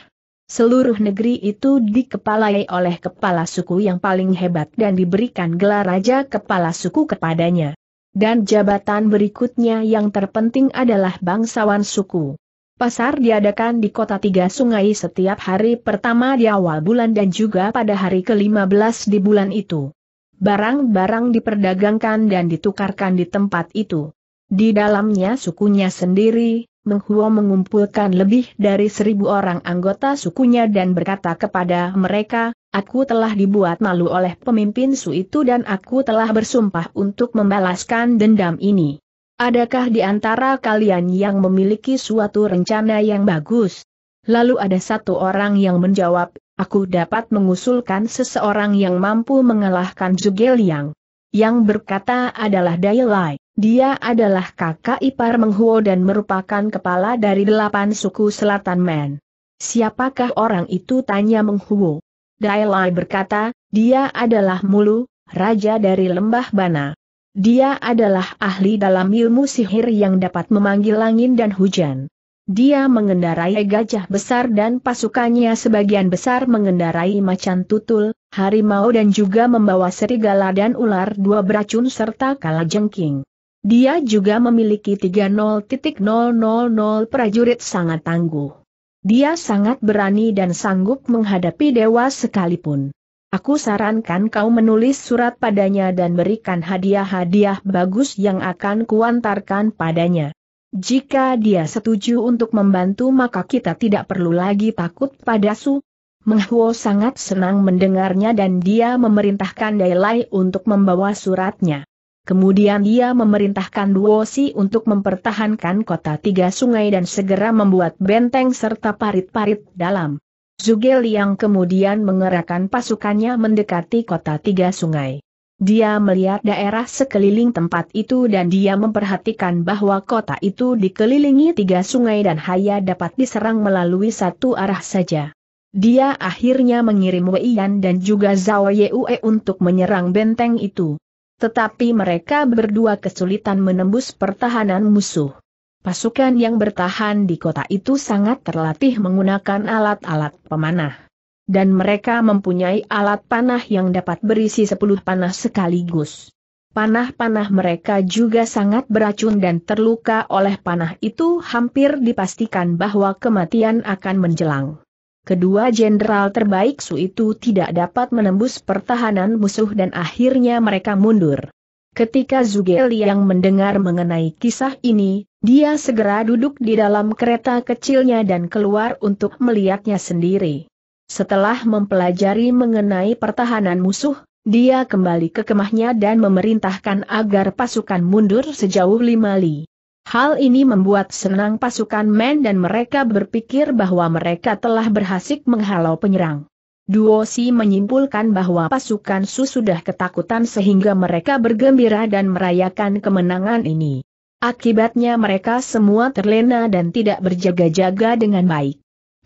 Seluruh negeri itu dikepalai oleh kepala suku yang paling hebat dan diberikan gelar raja kepala suku kepadanya. Dan jabatan berikutnya yang terpenting adalah bangsawan suku. Pasar diadakan di kota Tiga Sungai setiap hari pertama di awal bulan dan juga pada hari ke-15 di bulan itu barang-barang diperdagangkan dan ditukarkan di tempat itu. Di dalamnya sukunya sendiri, Menghuo mengumpulkan lebih dari seribu orang anggota sukunya dan berkata kepada mereka, Aku telah dibuat malu oleh pemimpin Su itu dan aku telah bersumpah untuk membalaskan dendam ini. Adakah di antara kalian yang memiliki suatu rencana yang bagus? Lalu ada satu orang yang menjawab, aku dapat mengusulkan seseorang yang mampu mengalahkan Zugel Yang berkata adalah Dai Lai. dia adalah kakak ipar Menghuo dan merupakan kepala dari delapan suku Selatan Men. Siapakah orang itu tanya Menghuo? Dai Lai berkata, dia adalah Mulu, raja dari lembah Bana. Dia adalah ahli dalam ilmu sihir yang dapat memanggil angin dan hujan. Dia mengendarai gajah besar dan pasukannya sebagian besar mengendarai macan tutul, harimau dan juga membawa serigala dan ular dua beracun serta kalajengking. Dia juga memiliki 30.000 prajurit sangat tangguh. Dia sangat berani dan sanggup menghadapi dewa sekalipun. Aku sarankan kau menulis surat padanya dan berikan hadiah-hadiah bagus yang akan kuantarkan padanya. Jika dia setuju untuk membantu maka kita tidak perlu lagi takut pada Su. Menghuo sangat senang mendengarnya dan dia memerintahkan Dailai untuk membawa suratnya. Kemudian dia memerintahkan Duosi untuk mempertahankan kota tiga sungai dan segera membuat benteng serta parit-parit dalam. Zugel yang kemudian mengerahkan pasukannya mendekati kota tiga sungai. Dia melihat daerah sekeliling tempat itu dan dia memperhatikan bahwa kota itu dikelilingi tiga sungai dan hanya dapat diserang melalui satu arah saja. Dia akhirnya mengirim Wei Yan dan juga Zhao Yue untuk menyerang benteng itu. Tetapi mereka berdua kesulitan menembus pertahanan musuh. Pasukan yang bertahan di kota itu sangat terlatih menggunakan alat-alat pemanah dan mereka mempunyai alat panah yang dapat berisi 10 panah sekaligus. Panah-panah mereka juga sangat beracun dan terluka oleh panah itu hampir dipastikan bahwa kematian akan menjelang. Kedua jenderal terbaik Su itu tidak dapat menembus pertahanan musuh dan akhirnya mereka mundur. Ketika Zugeli yang mendengar mengenai kisah ini, dia segera duduk di dalam kereta kecilnya dan keluar untuk melihatnya sendiri. Setelah mempelajari mengenai pertahanan musuh, dia kembali ke kemahnya dan memerintahkan agar pasukan mundur sejauh lima li. Hal ini membuat senang pasukan Men dan mereka berpikir bahwa mereka telah berhasil menghalau penyerang. Duo si menyimpulkan bahwa pasukan Su sudah ketakutan sehingga mereka bergembira dan merayakan kemenangan ini. Akibatnya mereka semua terlena dan tidak berjaga-jaga dengan baik.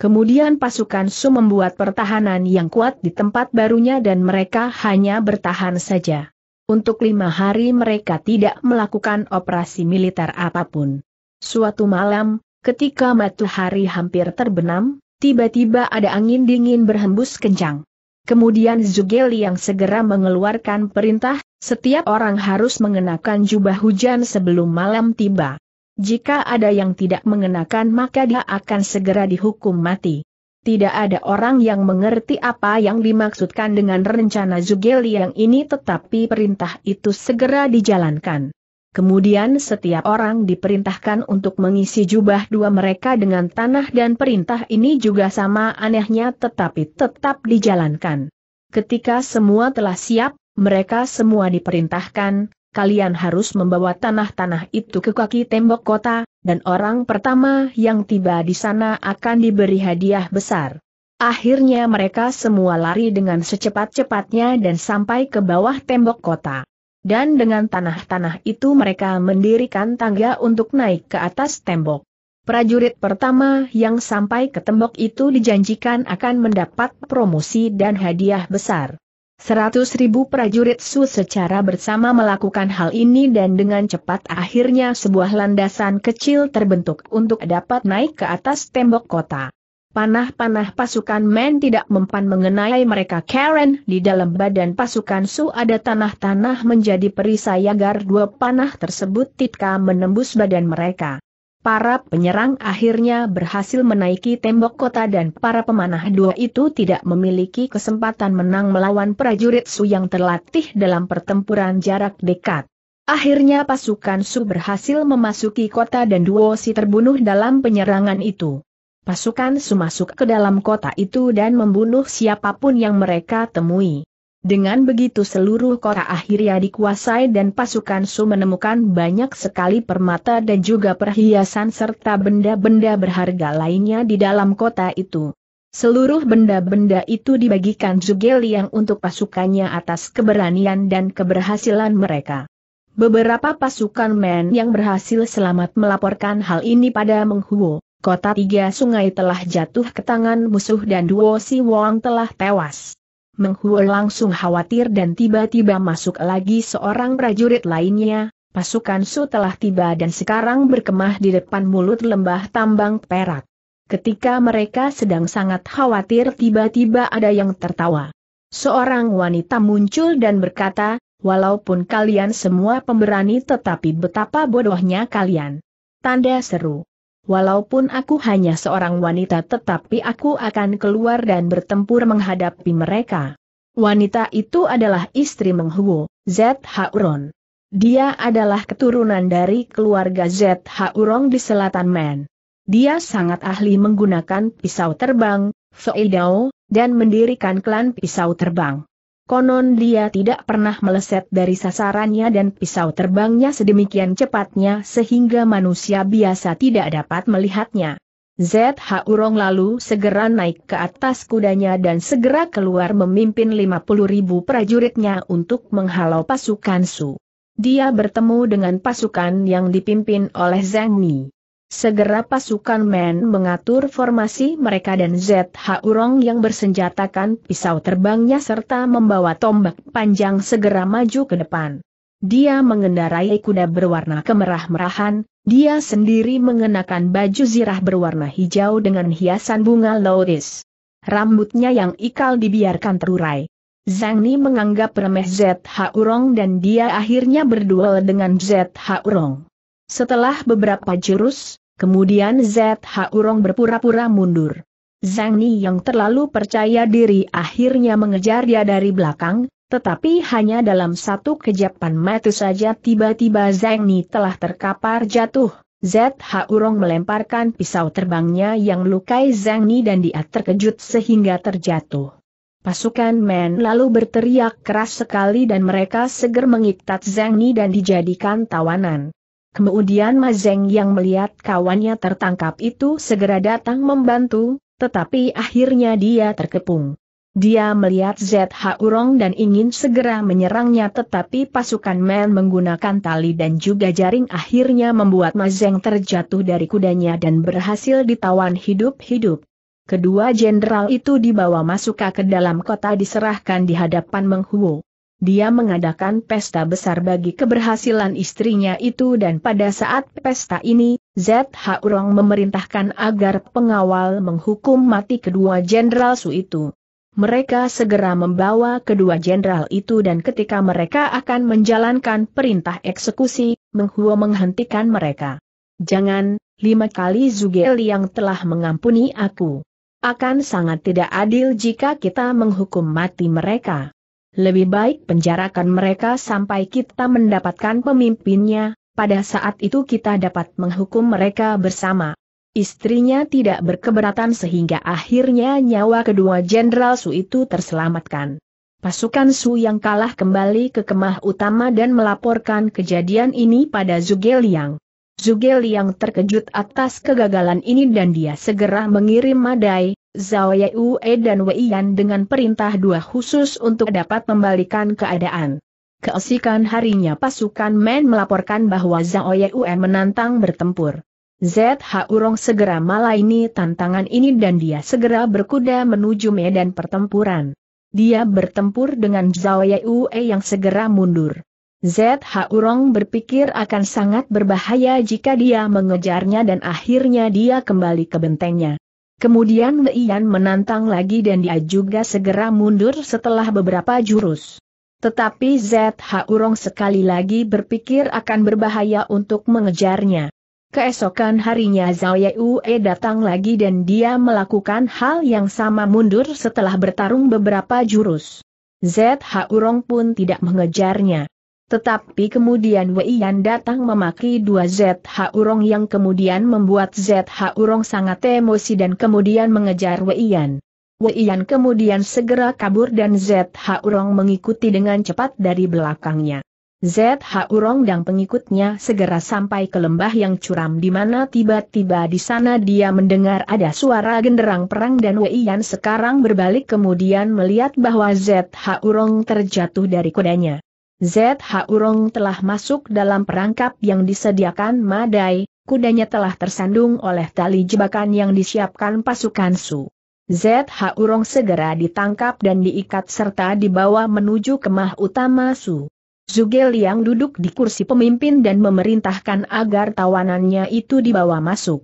Kemudian pasukan Su membuat pertahanan yang kuat di tempat barunya dan mereka hanya bertahan saja. Untuk lima hari mereka tidak melakukan operasi militer apapun. Suatu malam, ketika matahari hampir terbenam, tiba-tiba ada angin dingin berhembus kencang. Kemudian Zugeli yang segera mengeluarkan perintah, setiap orang harus mengenakan jubah hujan sebelum malam tiba. Jika ada yang tidak mengenakan maka dia akan segera dihukum mati. Tidak ada orang yang mengerti apa yang dimaksudkan dengan rencana Zugel yang ini tetapi perintah itu segera dijalankan. Kemudian setiap orang diperintahkan untuk mengisi jubah dua mereka dengan tanah dan perintah ini juga sama anehnya tetapi tetap dijalankan. Ketika semua telah siap, mereka semua diperintahkan, kalian harus membawa tanah-tanah itu ke kaki tembok kota, dan orang pertama yang tiba di sana akan diberi hadiah besar. Akhirnya mereka semua lari dengan secepat-cepatnya dan sampai ke bawah tembok kota. Dan dengan tanah-tanah itu mereka mendirikan tangga untuk naik ke atas tembok. Prajurit pertama yang sampai ke tembok itu dijanjikan akan mendapat promosi dan hadiah besar. Seratus ribu prajurit Su secara bersama melakukan hal ini dan dengan cepat akhirnya sebuah landasan kecil terbentuk untuk dapat naik ke atas tembok kota. Panah-panah pasukan men tidak mempan mengenai mereka Karen di dalam badan pasukan Su ada tanah-tanah menjadi perisai agar dua panah tersebut tidak menembus badan mereka. Para penyerang akhirnya berhasil menaiki tembok kota dan para pemanah dua itu tidak memiliki kesempatan menang melawan prajurit Su yang terlatih dalam pertempuran jarak dekat. Akhirnya pasukan Su berhasil memasuki kota dan duo Si terbunuh dalam penyerangan itu. Pasukan Su masuk ke dalam kota itu dan membunuh siapapun yang mereka temui. Dengan begitu seluruh kota akhirnya dikuasai dan pasukan Su menemukan banyak sekali permata dan juga perhiasan serta benda-benda berharga lainnya di dalam kota itu. Seluruh benda-benda itu dibagikan Zugeliang untuk pasukannya atas keberanian dan keberhasilan mereka. Beberapa pasukan men yang berhasil selamat melaporkan hal ini pada Menghuo, kota tiga sungai telah jatuh ke tangan musuh dan Duo Si Wong telah tewas. Huo langsung khawatir dan tiba-tiba masuk lagi seorang prajurit lainnya, pasukan Su telah tiba dan sekarang berkemah di depan mulut lembah tambang perak. Ketika mereka sedang sangat khawatir tiba-tiba ada yang tertawa. Seorang wanita muncul dan berkata, walaupun kalian semua pemberani tetapi betapa bodohnya kalian. Tanda seru. Walaupun aku hanya seorang wanita tetapi aku akan keluar dan bertempur menghadapi mereka. Wanita itu adalah istri Menghuo, Z. Hauron. Dia adalah keturunan dari keluarga Z. Haurong di selatan Men. Dia sangat ahli menggunakan pisau terbang, Feidao, dan mendirikan klan pisau terbang. Konon dia tidak pernah meleset dari sasarannya dan pisau terbangnya sedemikian cepatnya sehingga manusia biasa tidak dapat melihatnya. ZH Urong lalu segera naik ke atas kudanya dan segera keluar memimpin 50 ribu prajuritnya untuk menghalau pasukan Su. Dia bertemu dengan pasukan yang dipimpin oleh Zhang Ni. Segera pasukan men mengatur formasi mereka dan ZH Urong yang bersenjatakan pisau terbangnya serta membawa tombak panjang segera maju ke depan. Dia mengendarai kuda berwarna kemerah-merahan, dia sendiri mengenakan baju zirah berwarna hijau dengan hiasan bunga loris. Rambutnya yang ikal dibiarkan terurai. Zhang Ni menganggap remeh ZH Urong dan dia akhirnya berduel dengan ZH Urong. Setelah beberapa jurus, Kemudian ZH Urong berpura-pura mundur. Zhang Ni yang terlalu percaya diri akhirnya mengejar dia dari belakang, tetapi hanya dalam satu kejapan mata saja tiba-tiba Zhang Ni telah terkapar jatuh. ZH Urong melemparkan pisau terbangnya yang melukai Zhang Ni dan dia terkejut sehingga terjatuh. Pasukan Men lalu berteriak keras sekali dan mereka seger mengikat Zhang Ni dan dijadikan tawanan. Kemudian Mazeng yang melihat kawannya tertangkap itu segera datang membantu, tetapi akhirnya dia terkepung. Dia melihat ZH Urong dan ingin segera menyerangnya tetapi pasukan Men menggunakan tali dan juga jaring akhirnya membuat Mazeng terjatuh dari kudanya dan berhasil ditawan hidup-hidup. Kedua jenderal itu dibawa masuk ke dalam kota diserahkan di hadapan Menghuo dia mengadakan pesta besar bagi keberhasilan istrinya itu dan pada saat pesta ini, ZH Urong memerintahkan agar pengawal menghukum mati kedua jenderal Su itu. Mereka segera membawa kedua jenderal itu dan ketika mereka akan menjalankan perintah eksekusi, Menghua menghentikan mereka. Jangan, lima kali Zugel yang telah mengampuni aku. Akan sangat tidak adil jika kita menghukum mati mereka. Lebih baik penjarakan mereka sampai kita mendapatkan pemimpinnya, pada saat itu kita dapat menghukum mereka bersama. Istrinya tidak berkeberatan sehingga akhirnya nyawa kedua Jenderal Su itu terselamatkan. Pasukan Su yang kalah kembali ke kemah utama dan melaporkan kejadian ini pada Zugeliang. Zugeliang terkejut atas kegagalan ini dan dia segera mengirim Madai, Zhao Yue dan Wei Yan dengan perintah dua khusus untuk dapat membalikan keadaan. Keesikan harinya pasukan Men melaporkan bahwa Zhao Yue menantang bertempur. ZH Urong segera malaini tantangan ini dan dia segera berkuda menuju medan pertempuran. Dia bertempur dengan Zhao Yue yang segera mundur. ZH Urong berpikir akan sangat berbahaya jika dia mengejarnya dan akhirnya dia kembali ke bentengnya. Kemudian Ian menantang lagi dan dia juga segera mundur setelah beberapa jurus. Tetapi ZH Urong sekali lagi berpikir akan berbahaya untuk mengejarnya. Keesokan harinya Zhao Yue datang lagi dan dia melakukan hal yang sama mundur setelah bertarung beberapa jurus. ZH Urong pun tidak mengejarnya. Tetapi kemudian Wei Yan datang memaki dua ZH Urong yang kemudian membuat ZH Urong sangat emosi dan kemudian mengejar Wei Yan. Wei Yan kemudian segera kabur dan ZH Urong mengikuti dengan cepat dari belakangnya. ZH Urong dan pengikutnya segera sampai ke lembah yang curam di mana tiba-tiba di sana dia mendengar ada suara genderang perang dan Wei Yan sekarang berbalik kemudian melihat bahwa ZH Urong terjatuh dari kudanya. ZH Urong telah masuk dalam perangkap yang disediakan Madai, kudanya telah tersandung oleh tali jebakan yang disiapkan pasukan Su. ZH Urong segera ditangkap dan diikat serta dibawa menuju kemah utama Su. Zugel yang duduk di kursi pemimpin dan memerintahkan agar tawanannya itu dibawa masuk.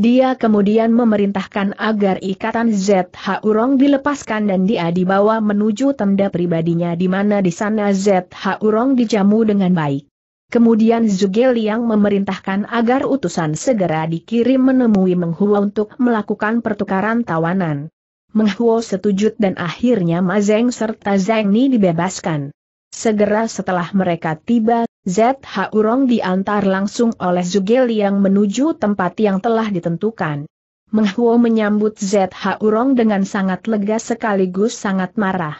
Dia kemudian memerintahkan agar ikatan ZH Urong dilepaskan dan dia dibawa menuju tenda pribadinya di mana di sana ZH Urong dijamu dengan baik. Kemudian Zugel yang memerintahkan agar utusan segera dikirim menemui Menghuo untuk melakukan pertukaran tawanan. Menghuo setuju dan akhirnya Mazeng serta Zeng Ni dibebaskan. Segera setelah mereka tiba, ZH Urong diantar langsung oleh Zugel yang menuju tempat yang telah ditentukan. Menghuo menyambut ZH Urong dengan sangat lega sekaligus sangat marah.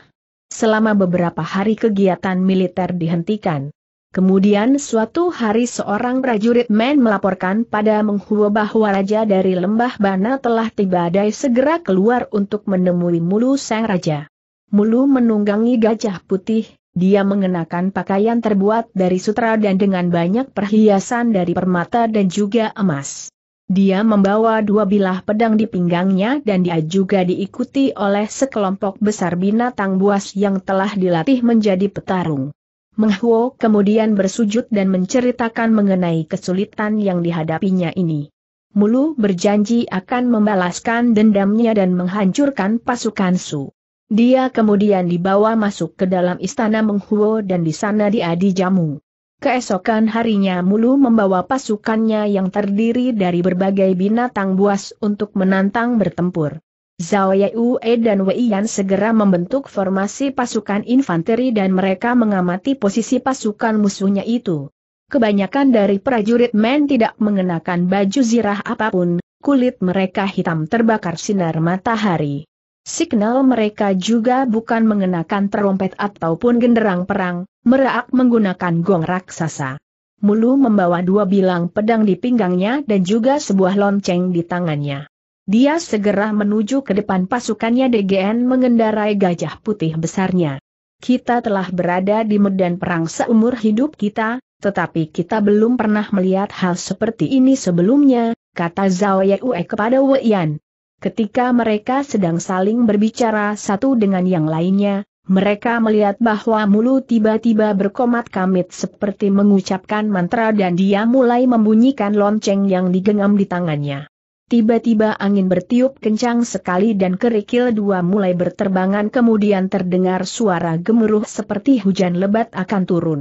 Selama beberapa hari kegiatan militer dihentikan. Kemudian suatu hari seorang prajurit Men melaporkan pada Menghuo bahwa Raja dari Lembah Bana telah tiba dan segera keluar untuk menemui Mulu Sang Raja. Mulu menunggangi gajah putih, dia mengenakan pakaian terbuat dari sutra dan dengan banyak perhiasan dari permata dan juga emas. Dia membawa dua bilah pedang di pinggangnya dan dia juga diikuti oleh sekelompok besar binatang buas yang telah dilatih menjadi petarung. Menghuo kemudian bersujud dan menceritakan mengenai kesulitan yang dihadapinya ini. Mulu berjanji akan membalaskan dendamnya dan menghancurkan pasukan Su. Dia kemudian dibawa masuk ke dalam istana Menghuo dan di sana dia dijamu. Keesokan harinya Mulu membawa pasukannya yang terdiri dari berbagai binatang buas untuk menantang bertempur. Zhao Yue dan Wei Yan segera membentuk formasi pasukan infanteri dan mereka mengamati posisi pasukan musuhnya itu. Kebanyakan dari prajurit men tidak mengenakan baju zirah apapun, kulit mereka hitam terbakar sinar matahari. Signal mereka juga bukan mengenakan terompet ataupun genderang perang, merak menggunakan gong raksasa. Mulu membawa dua bilang pedang di pinggangnya dan juga sebuah lonceng di tangannya. Dia segera menuju ke depan pasukannya DGN mengendarai gajah putih besarnya. Kita telah berada di medan perang seumur hidup kita, tetapi kita belum pernah melihat hal seperti ini sebelumnya, kata Zhao Yue kepada Wei Yan. Ketika mereka sedang saling berbicara satu dengan yang lainnya, mereka melihat bahwa Mulu tiba-tiba berkomat kamit seperti mengucapkan mantra dan dia mulai membunyikan lonceng yang digenggam di tangannya. Tiba-tiba angin bertiup kencang sekali dan kerikil dua mulai berterbangan kemudian terdengar suara gemuruh seperti hujan lebat akan turun.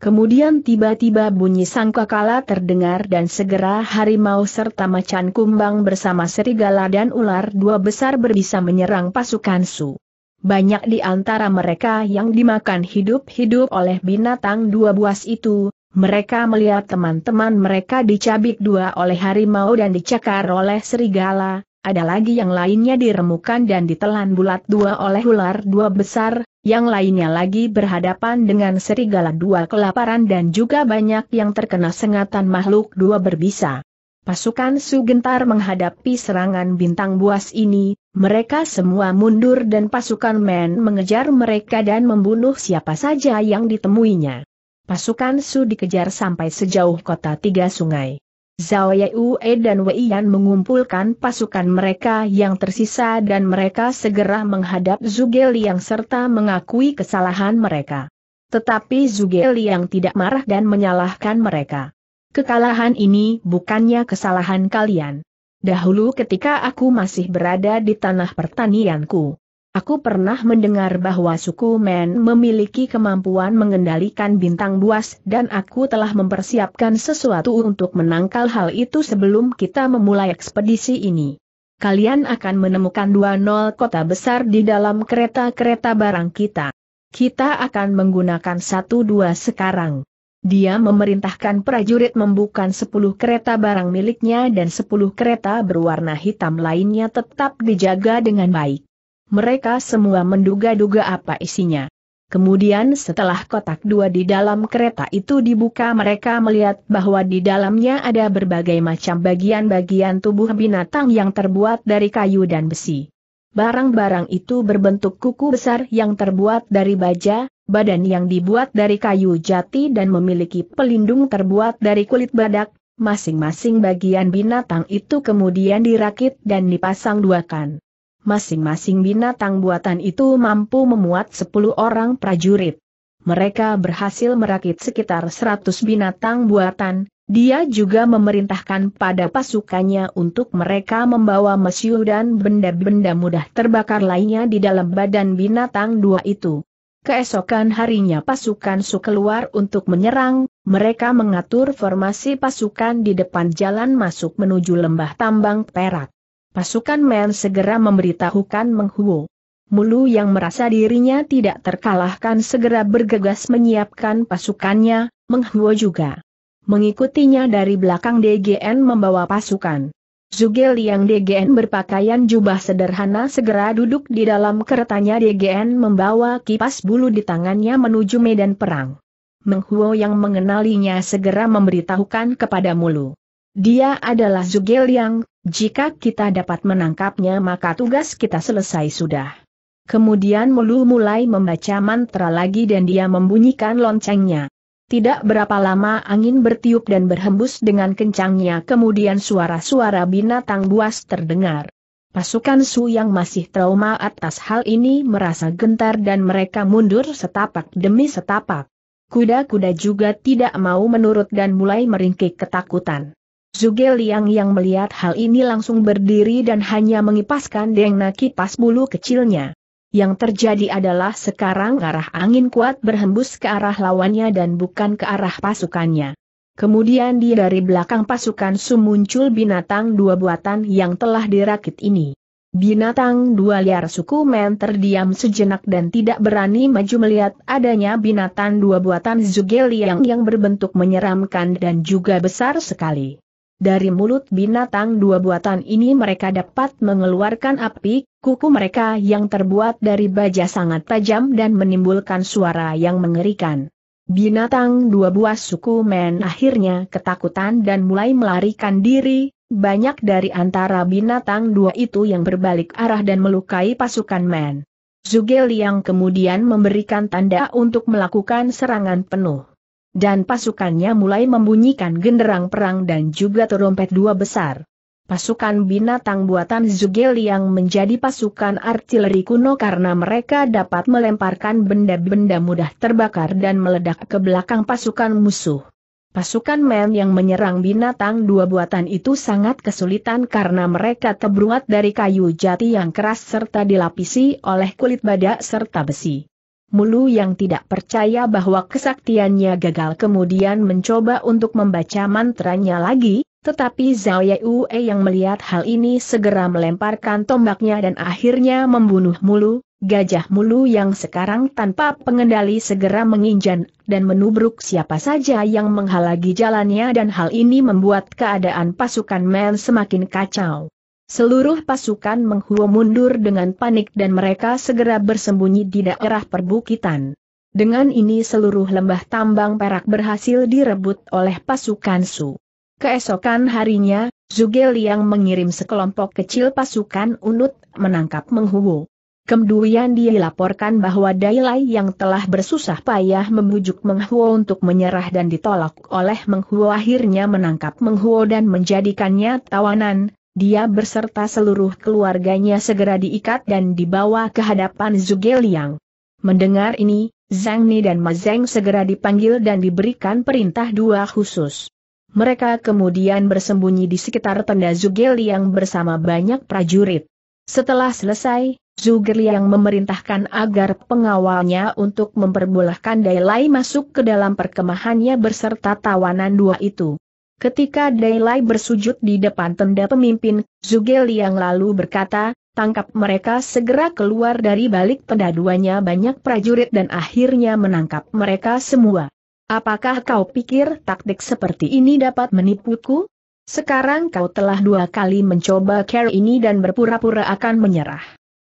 Kemudian tiba-tiba bunyi sangkakala terdengar dan segera harimau serta macan kumbang bersama serigala dan ular dua besar berbisa menyerang pasukan Su. Banyak di antara mereka yang dimakan hidup-hidup oleh binatang dua buas itu, mereka melihat teman-teman mereka dicabik dua oleh harimau dan dicakar oleh serigala, ada lagi yang lainnya diremukan dan ditelan bulat dua oleh ular dua besar, yang lainnya lagi berhadapan dengan serigala dua kelaparan dan juga banyak yang terkena sengatan makhluk dua berbisa. Pasukan Sugentar menghadapi serangan bintang buas ini, mereka semua mundur dan pasukan Men mengejar mereka dan membunuh siapa saja yang ditemuinya. Pasukan Su dikejar sampai sejauh kota Tiga Sungai. Zhao Yue dan Wei Yan mengumpulkan pasukan mereka yang tersisa dan mereka segera menghadap Zhuge Liang serta mengakui kesalahan mereka. Tetapi Zhuge Liang tidak marah dan menyalahkan mereka. Kekalahan ini bukannya kesalahan kalian. Dahulu ketika aku masih berada di tanah pertanianku, Aku pernah mendengar bahwa suku Men memiliki kemampuan mengendalikan bintang buas dan aku telah mempersiapkan sesuatu untuk menangkal hal itu sebelum kita memulai ekspedisi ini. Kalian akan menemukan dua nol kota besar di dalam kereta-kereta barang kita. Kita akan menggunakan satu dua sekarang. Dia memerintahkan prajurit membuka sepuluh kereta barang miliknya dan sepuluh kereta berwarna hitam lainnya tetap dijaga dengan baik mereka semua menduga-duga apa isinya. Kemudian setelah kotak dua di dalam kereta itu dibuka mereka melihat bahwa di dalamnya ada berbagai macam bagian-bagian tubuh binatang yang terbuat dari kayu dan besi. Barang-barang itu berbentuk kuku besar yang terbuat dari baja, badan yang dibuat dari kayu jati dan memiliki pelindung terbuat dari kulit badak, masing-masing bagian binatang itu kemudian dirakit dan dipasang dua kan masing-masing binatang buatan itu mampu memuat 10 orang prajurit. Mereka berhasil merakit sekitar 100 binatang buatan, dia juga memerintahkan pada pasukannya untuk mereka membawa mesiu dan benda-benda mudah terbakar lainnya di dalam badan binatang dua itu. Keesokan harinya pasukan Su keluar untuk menyerang, mereka mengatur formasi pasukan di depan jalan masuk menuju lembah tambang perak. Pasukan Men segera memberitahukan Menghuo. Mulu yang merasa dirinya tidak terkalahkan segera bergegas menyiapkan pasukannya, Menghuo juga. Mengikutinya dari belakang DGN membawa pasukan. Zugel yang DGN berpakaian jubah sederhana segera duduk di dalam keretanya DGN membawa kipas bulu di tangannya menuju medan perang. Menghuo yang mengenalinya segera memberitahukan kepada Mulu. Dia adalah Zugel yang, jika kita dapat menangkapnya maka tugas kita selesai sudah. Kemudian Mulu mulai membaca mantra lagi dan dia membunyikan loncengnya. Tidak berapa lama angin bertiup dan berhembus dengan kencangnya kemudian suara-suara binatang buas terdengar. Pasukan Su yang masih trauma atas hal ini merasa gentar dan mereka mundur setapak demi setapak. Kuda-kuda juga tidak mau menurut dan mulai meringkik ketakutan. Zuge Liang yang melihat hal ini langsung berdiri dan hanya mengipaskan dengna kipas bulu kecilnya. Yang terjadi adalah sekarang arah angin kuat berhembus ke arah lawannya dan bukan ke arah pasukannya. Kemudian di dari belakang pasukan Su muncul binatang dua buatan yang telah dirakit ini. Binatang dua liar suku Men terdiam sejenak dan tidak berani maju melihat adanya binatang dua buatan Zugeliang yang berbentuk menyeramkan dan juga besar sekali. Dari mulut binatang dua buatan ini mereka dapat mengeluarkan api, kuku mereka yang terbuat dari baja sangat tajam dan menimbulkan suara yang mengerikan. Binatang dua buah suku men akhirnya ketakutan dan mulai melarikan diri, banyak dari antara binatang dua itu yang berbalik arah dan melukai pasukan men. Zugel yang kemudian memberikan tanda untuk melakukan serangan penuh dan pasukannya mulai membunyikan genderang perang dan juga terompet dua besar. Pasukan binatang buatan Zugel yang menjadi pasukan artileri kuno karena mereka dapat melemparkan benda-benda mudah terbakar dan meledak ke belakang pasukan musuh. Pasukan men yang menyerang binatang dua buatan itu sangat kesulitan karena mereka terbuat dari kayu jati yang keras serta dilapisi oleh kulit badak serta besi. Mulu yang tidak percaya bahwa kesaktiannya gagal kemudian mencoba untuk membaca mantranya lagi, tetapi Zhao Yue yang melihat hal ini segera melemparkan tombaknya dan akhirnya membunuh Mulu, gajah Mulu yang sekarang tanpa pengendali segera menginjan dan menubruk siapa saja yang menghalangi jalannya dan hal ini membuat keadaan pasukan Men semakin kacau. Seluruh pasukan menghua mundur dengan panik dan mereka segera bersembunyi di daerah perbukitan. Dengan ini seluruh lembah tambang perak berhasil direbut oleh pasukan Su. Keesokan harinya, Zugel yang mengirim sekelompok kecil pasukan unut menangkap Menghuo. Kemudian dilaporkan bahwa Dailai yang telah bersusah payah membujuk Menghuo untuk menyerah dan ditolak oleh Menghuo akhirnya menangkap Menghuo dan menjadikannya tawanan, dia berserta seluruh keluarganya segera diikat dan dibawa ke hadapan Liang. Mendengar ini, Zhang Ni dan Ma Zeng segera dipanggil dan diberikan perintah dua khusus. Mereka kemudian bersembunyi di sekitar tenda Liang bersama banyak prajurit. Setelah selesai, Liang memerintahkan agar pengawalnya untuk memperbolehkan Dai Dailai masuk ke dalam perkemahannya berserta tawanan dua itu. Ketika Daylight bersujud di depan tenda pemimpin, Zugel yang lalu berkata, tangkap mereka segera keluar dari balik tenda banyak prajurit dan akhirnya menangkap mereka semua. Apakah kau pikir taktik seperti ini dapat menipuku? Sekarang kau telah dua kali mencoba care ini dan berpura-pura akan menyerah.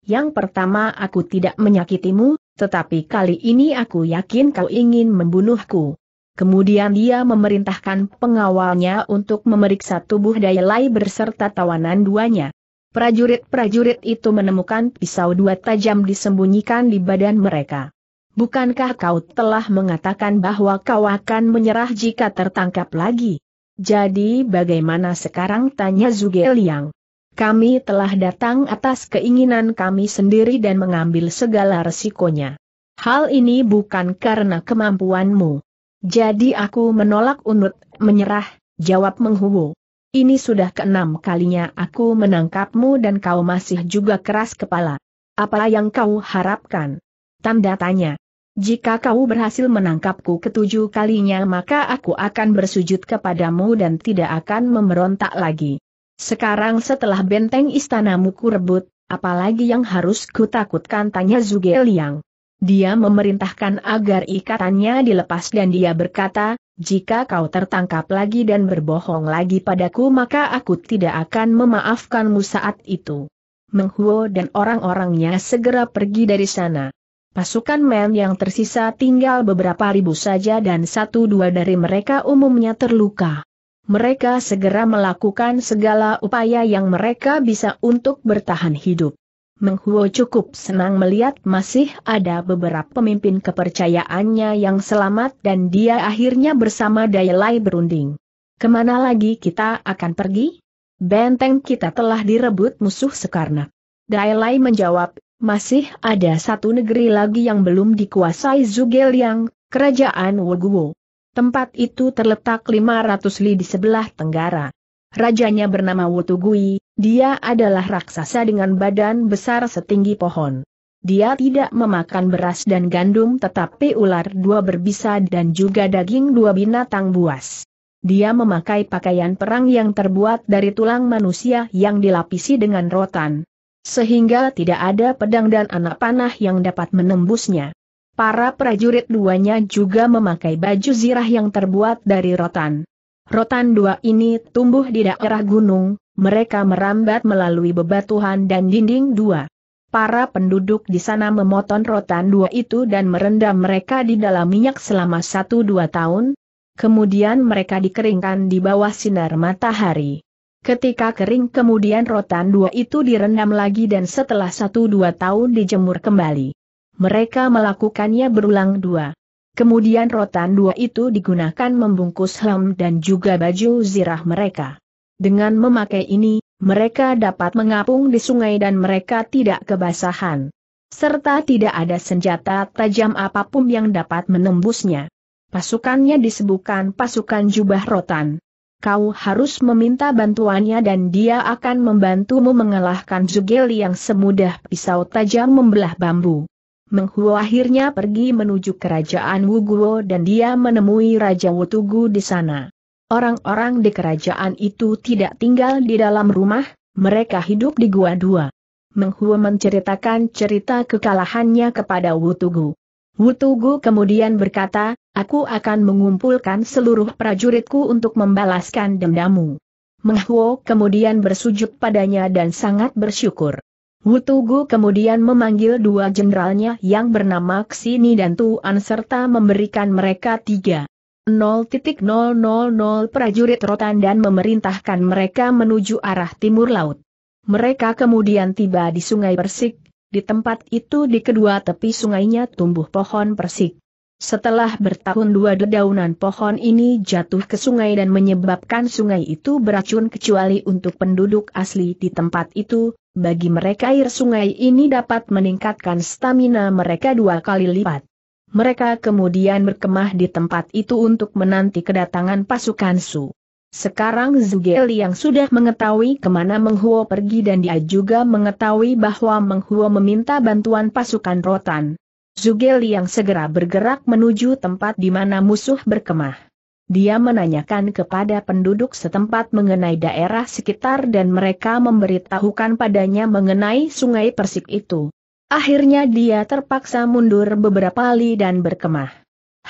Yang pertama aku tidak menyakitimu, tetapi kali ini aku yakin kau ingin membunuhku. Kemudian dia memerintahkan pengawalnya untuk memeriksa tubuh Dayelai berserta tawanan duanya. Prajurit-prajurit itu menemukan pisau dua tajam disembunyikan di badan mereka. Bukankah kau telah mengatakan bahwa kau akan menyerah jika tertangkap lagi? Jadi bagaimana sekarang tanya Zuge Liang. Kami telah datang atas keinginan kami sendiri dan mengambil segala resikonya. Hal ini bukan karena kemampuanmu. Jadi aku menolak unut, menyerah, jawab menghubu. Ini sudah keenam kalinya aku menangkapmu dan kau masih juga keras kepala. Apa yang kau harapkan? Tanda tanya. Jika kau berhasil menangkapku ketujuh kalinya maka aku akan bersujud kepadamu dan tidak akan memberontak lagi. Sekarang setelah benteng istanamu kurebut, apalagi yang harus kutakutkan tanya Zuge Liang. Dia memerintahkan agar ikatannya dilepas dan dia berkata, jika kau tertangkap lagi dan berbohong lagi padaku maka aku tidak akan memaafkanmu saat itu. Menghuo dan orang-orangnya segera pergi dari sana. Pasukan men yang tersisa tinggal beberapa ribu saja dan satu dua dari mereka umumnya terluka. Mereka segera melakukan segala upaya yang mereka bisa untuk bertahan hidup. Menghuo cukup senang melihat masih ada beberapa pemimpin kepercayaannya yang selamat dan dia akhirnya bersama Lai berunding. Kemana lagi kita akan pergi? Benteng kita telah direbut musuh sekarang. Dailai menjawab, masih ada satu negeri lagi yang belum dikuasai Zugel Liang, kerajaan Woguo. Tempat itu terletak 500 li di sebelah tenggara. Rajanya bernama Wutugui, dia adalah raksasa dengan badan besar setinggi pohon. Dia tidak memakan beras dan gandum tetapi ular dua berbisa dan juga daging dua binatang buas. Dia memakai pakaian perang yang terbuat dari tulang manusia yang dilapisi dengan rotan. Sehingga tidak ada pedang dan anak panah yang dapat menembusnya. Para prajurit duanya juga memakai baju zirah yang terbuat dari rotan. Rotan dua ini tumbuh di daerah gunung, mereka merambat melalui bebatuhan dan dinding dua. Para penduduk di sana memotong rotan dua itu dan merendam mereka di dalam minyak selama satu dua tahun. Kemudian mereka dikeringkan di bawah sinar matahari. Ketika kering kemudian rotan dua itu direndam lagi dan setelah satu dua tahun dijemur kembali. Mereka melakukannya berulang dua Kemudian rotan dua itu digunakan membungkus helm dan juga baju zirah mereka. Dengan memakai ini, mereka dapat mengapung di sungai dan mereka tidak kebasahan. Serta tidak ada senjata tajam apapun yang dapat menembusnya. Pasukannya disebutkan pasukan jubah rotan. Kau harus meminta bantuannya dan dia akan membantumu mengalahkan Zugeli yang semudah pisau tajam membelah bambu. Menghu akhirnya pergi menuju kerajaan Wuguo dan dia menemui Raja Wutugu di sana. Orang-orang di kerajaan itu tidak tinggal di dalam rumah, mereka hidup di gua dua. Menghu menceritakan cerita kekalahannya kepada Wutugu. Wutugu kemudian berkata, aku akan mengumpulkan seluruh prajuritku untuk membalaskan dendamu. Menghuo kemudian bersujud padanya dan sangat bersyukur. Wutugu kemudian memanggil dua jenderalnya yang bernama Ksini dan Tuan serta memberikan mereka tiga. 0.000 prajurit rotan dan memerintahkan mereka menuju arah timur laut. Mereka kemudian tiba di sungai Persik, di tempat itu di kedua tepi sungainya tumbuh pohon persik. Setelah bertahun dua dedaunan pohon ini jatuh ke sungai dan menyebabkan sungai itu beracun kecuali untuk penduduk asli di tempat itu, bagi mereka air sungai ini dapat meningkatkan stamina mereka dua kali lipat. Mereka kemudian berkemah di tempat itu untuk menanti kedatangan pasukan Su. Sekarang Zuge yang sudah mengetahui kemana Menghuo pergi dan dia juga mengetahui bahwa Menghuo meminta bantuan pasukan Rotan. Zugel yang segera bergerak menuju tempat di mana musuh berkemah. Dia menanyakan kepada penduduk setempat mengenai daerah sekitar dan mereka memberitahukan padanya mengenai sungai Persik itu. Akhirnya dia terpaksa mundur beberapa kali dan berkemah.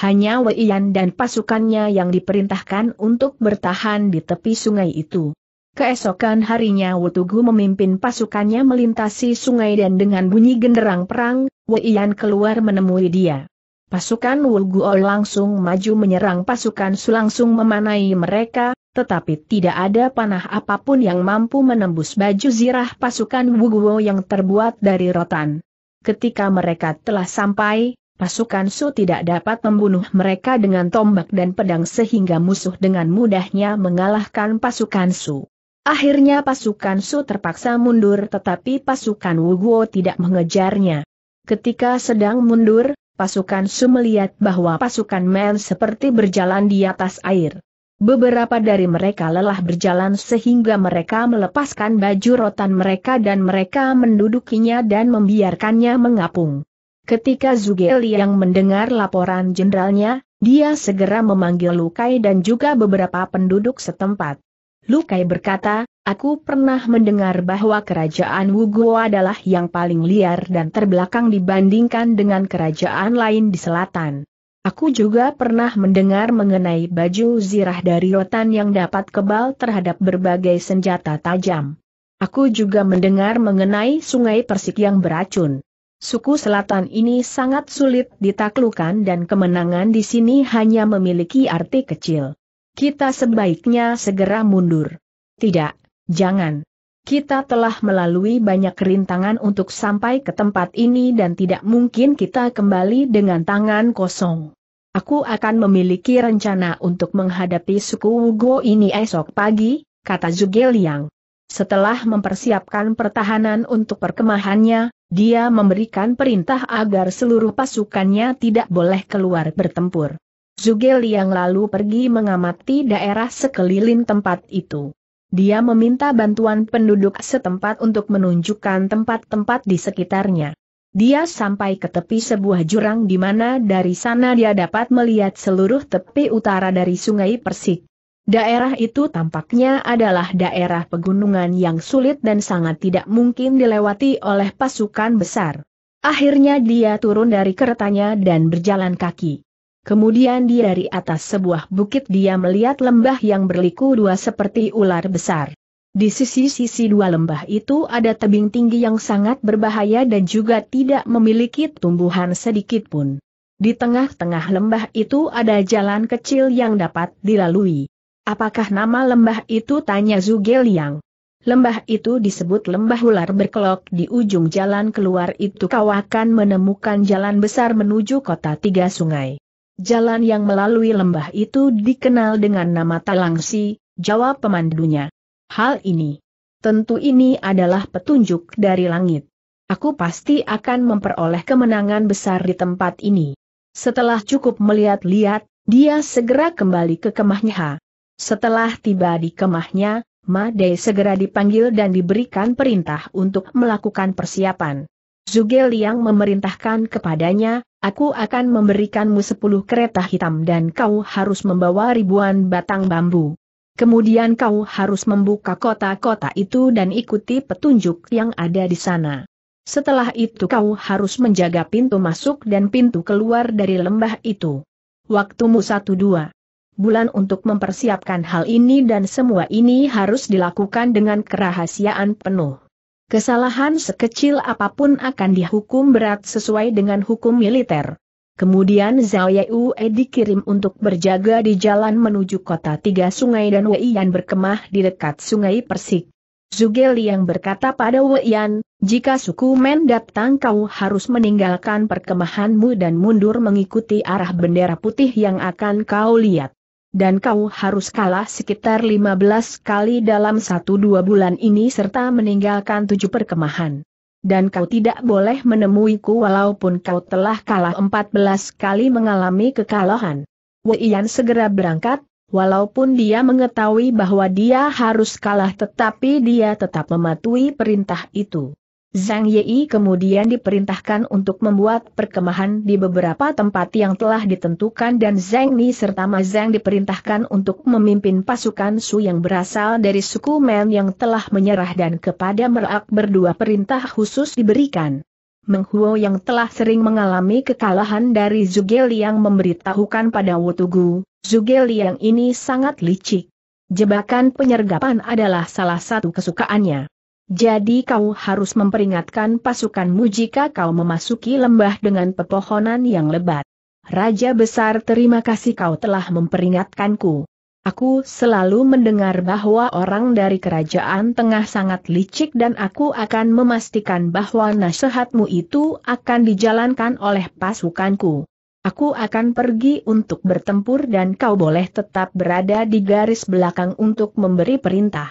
Hanya Weiyan dan pasukannya yang diperintahkan untuk bertahan di tepi sungai itu. Keesokan harinya Wutugu memimpin pasukannya melintasi sungai dan dengan bunyi genderang perang, Weian keluar menemui dia. Pasukan Guo langsung maju menyerang pasukan Su langsung memanai mereka, tetapi tidak ada panah apapun yang mampu menembus baju zirah pasukan Guo yang terbuat dari rotan. Ketika mereka telah sampai, pasukan Su tidak dapat membunuh mereka dengan tombak dan pedang sehingga musuh dengan mudahnya mengalahkan pasukan Su. Akhirnya pasukan Su terpaksa mundur tetapi pasukan Guo tidak mengejarnya. Ketika sedang mundur, pasukan Su melihat bahwa pasukan Men seperti berjalan di atas air. Beberapa dari mereka lelah berjalan sehingga mereka melepaskan baju rotan mereka dan mereka mendudukinya dan membiarkannya mengapung. Ketika Zugel yang mendengar laporan jenderalnya, dia segera memanggil Lukai dan juga beberapa penduduk setempat. Lukai berkata, Aku pernah mendengar bahwa kerajaan Wugo adalah yang paling liar dan terbelakang dibandingkan dengan kerajaan lain di selatan. Aku juga pernah mendengar mengenai baju zirah dari rotan yang dapat kebal terhadap berbagai senjata tajam. Aku juga mendengar mengenai sungai Persik yang beracun. Suku selatan ini sangat sulit ditaklukan dan kemenangan di sini hanya memiliki arti kecil. Kita sebaiknya segera mundur. Tidak, Jangan. Kita telah melalui banyak rintangan untuk sampai ke tempat ini dan tidak mungkin kita kembali dengan tangan kosong. Aku akan memiliki rencana untuk menghadapi suku Ugo ini esok pagi, kata Yang. Setelah mempersiapkan pertahanan untuk perkemahannya, dia memberikan perintah agar seluruh pasukannya tidak boleh keluar bertempur. Zugel yang lalu pergi mengamati daerah sekeliling tempat itu. Dia meminta bantuan penduduk setempat untuk menunjukkan tempat-tempat di sekitarnya. Dia sampai ke tepi sebuah jurang di mana dari sana dia dapat melihat seluruh tepi utara dari sungai Persik. Daerah itu tampaknya adalah daerah pegunungan yang sulit dan sangat tidak mungkin dilewati oleh pasukan besar. Akhirnya dia turun dari keretanya dan berjalan kaki. Kemudian di dari atas sebuah bukit dia melihat lembah yang berliku dua seperti ular besar. Di sisi-sisi dua lembah itu ada tebing tinggi yang sangat berbahaya dan juga tidak memiliki tumbuhan sedikit pun. Di tengah-tengah lembah itu ada jalan kecil yang dapat dilalui. Apakah nama lembah itu tanya Zugel Liang. Lembah itu disebut lembah ular berkelok di ujung jalan keluar itu kau akan menemukan jalan besar menuju kota tiga sungai. Jalan yang melalui lembah itu dikenal dengan nama Talangsi, jawab pemandunya. Hal ini. Tentu ini adalah petunjuk dari langit. Aku pasti akan memperoleh kemenangan besar di tempat ini. Setelah cukup melihat-lihat, dia segera kembali ke kemahnya. Setelah tiba di kemahnya, Madei segera dipanggil dan diberikan perintah untuk melakukan persiapan. Zuge Liang memerintahkan kepadanya, aku akan memberikanmu sepuluh kereta hitam dan kau harus membawa ribuan batang bambu. Kemudian kau harus membuka kota-kota itu dan ikuti petunjuk yang ada di sana. Setelah itu kau harus menjaga pintu masuk dan pintu keluar dari lembah itu. Waktumu satu dua bulan untuk mempersiapkan hal ini dan semua ini harus dilakukan dengan kerahasiaan penuh. Kesalahan sekecil apapun akan dihukum berat sesuai dengan hukum militer. Kemudian Zhao Yue dikirim untuk berjaga di jalan menuju kota Tiga Sungai dan Wei Yan berkemah di dekat Sungai Persik. Zugeli yang berkata pada Wei Yan, jika suku Men datang kau harus meninggalkan perkemahanmu dan mundur mengikuti arah bendera putih yang akan kau lihat dan kau harus kalah sekitar 15 kali dalam satu dua bulan ini serta meninggalkan tujuh perkemahan. Dan kau tidak boleh menemuiku walaupun kau telah kalah 14 kali mengalami kekalahan. Weian segera berangkat, Walaupun dia mengetahui bahwa dia harus kalah tetapi dia tetap mematuhi perintah itu. Zhang Yi kemudian diperintahkan untuk membuat perkemahan di beberapa tempat yang telah ditentukan dan Zhang Ni serta Ma Zhang diperintahkan untuk memimpin pasukan Su yang berasal dari suku Men yang telah menyerah dan kepada Merak berdua perintah khusus diberikan. Meng Huo yang telah sering mengalami kekalahan dari Zhuge Liang memberitahukan pada Wutugu, Zhuge Liang ini sangat licik. Jebakan penyergapan adalah salah satu kesukaannya. Jadi kau harus memperingatkan pasukanmu jika kau memasuki lembah dengan pepohonan yang lebat. Raja Besar terima kasih kau telah memperingatkanku. Aku selalu mendengar bahwa orang dari kerajaan tengah sangat licik dan aku akan memastikan bahwa nasihatmu itu akan dijalankan oleh pasukanku. Aku akan pergi untuk bertempur dan kau boleh tetap berada di garis belakang untuk memberi perintah.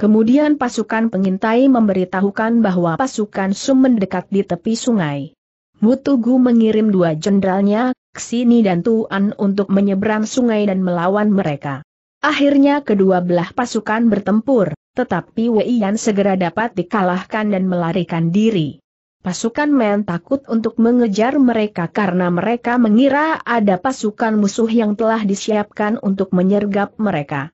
Kemudian pasukan pengintai memberitahukan bahwa pasukan Sum mendekat di tepi sungai. Mutugu mengirim dua jendralnya, Ksini dan Tuan untuk menyeberang sungai dan melawan mereka. Akhirnya kedua belah pasukan bertempur, tetapi Wei Yan segera dapat dikalahkan dan melarikan diri. Pasukan Men takut untuk mengejar mereka karena mereka mengira ada pasukan musuh yang telah disiapkan untuk menyergap mereka.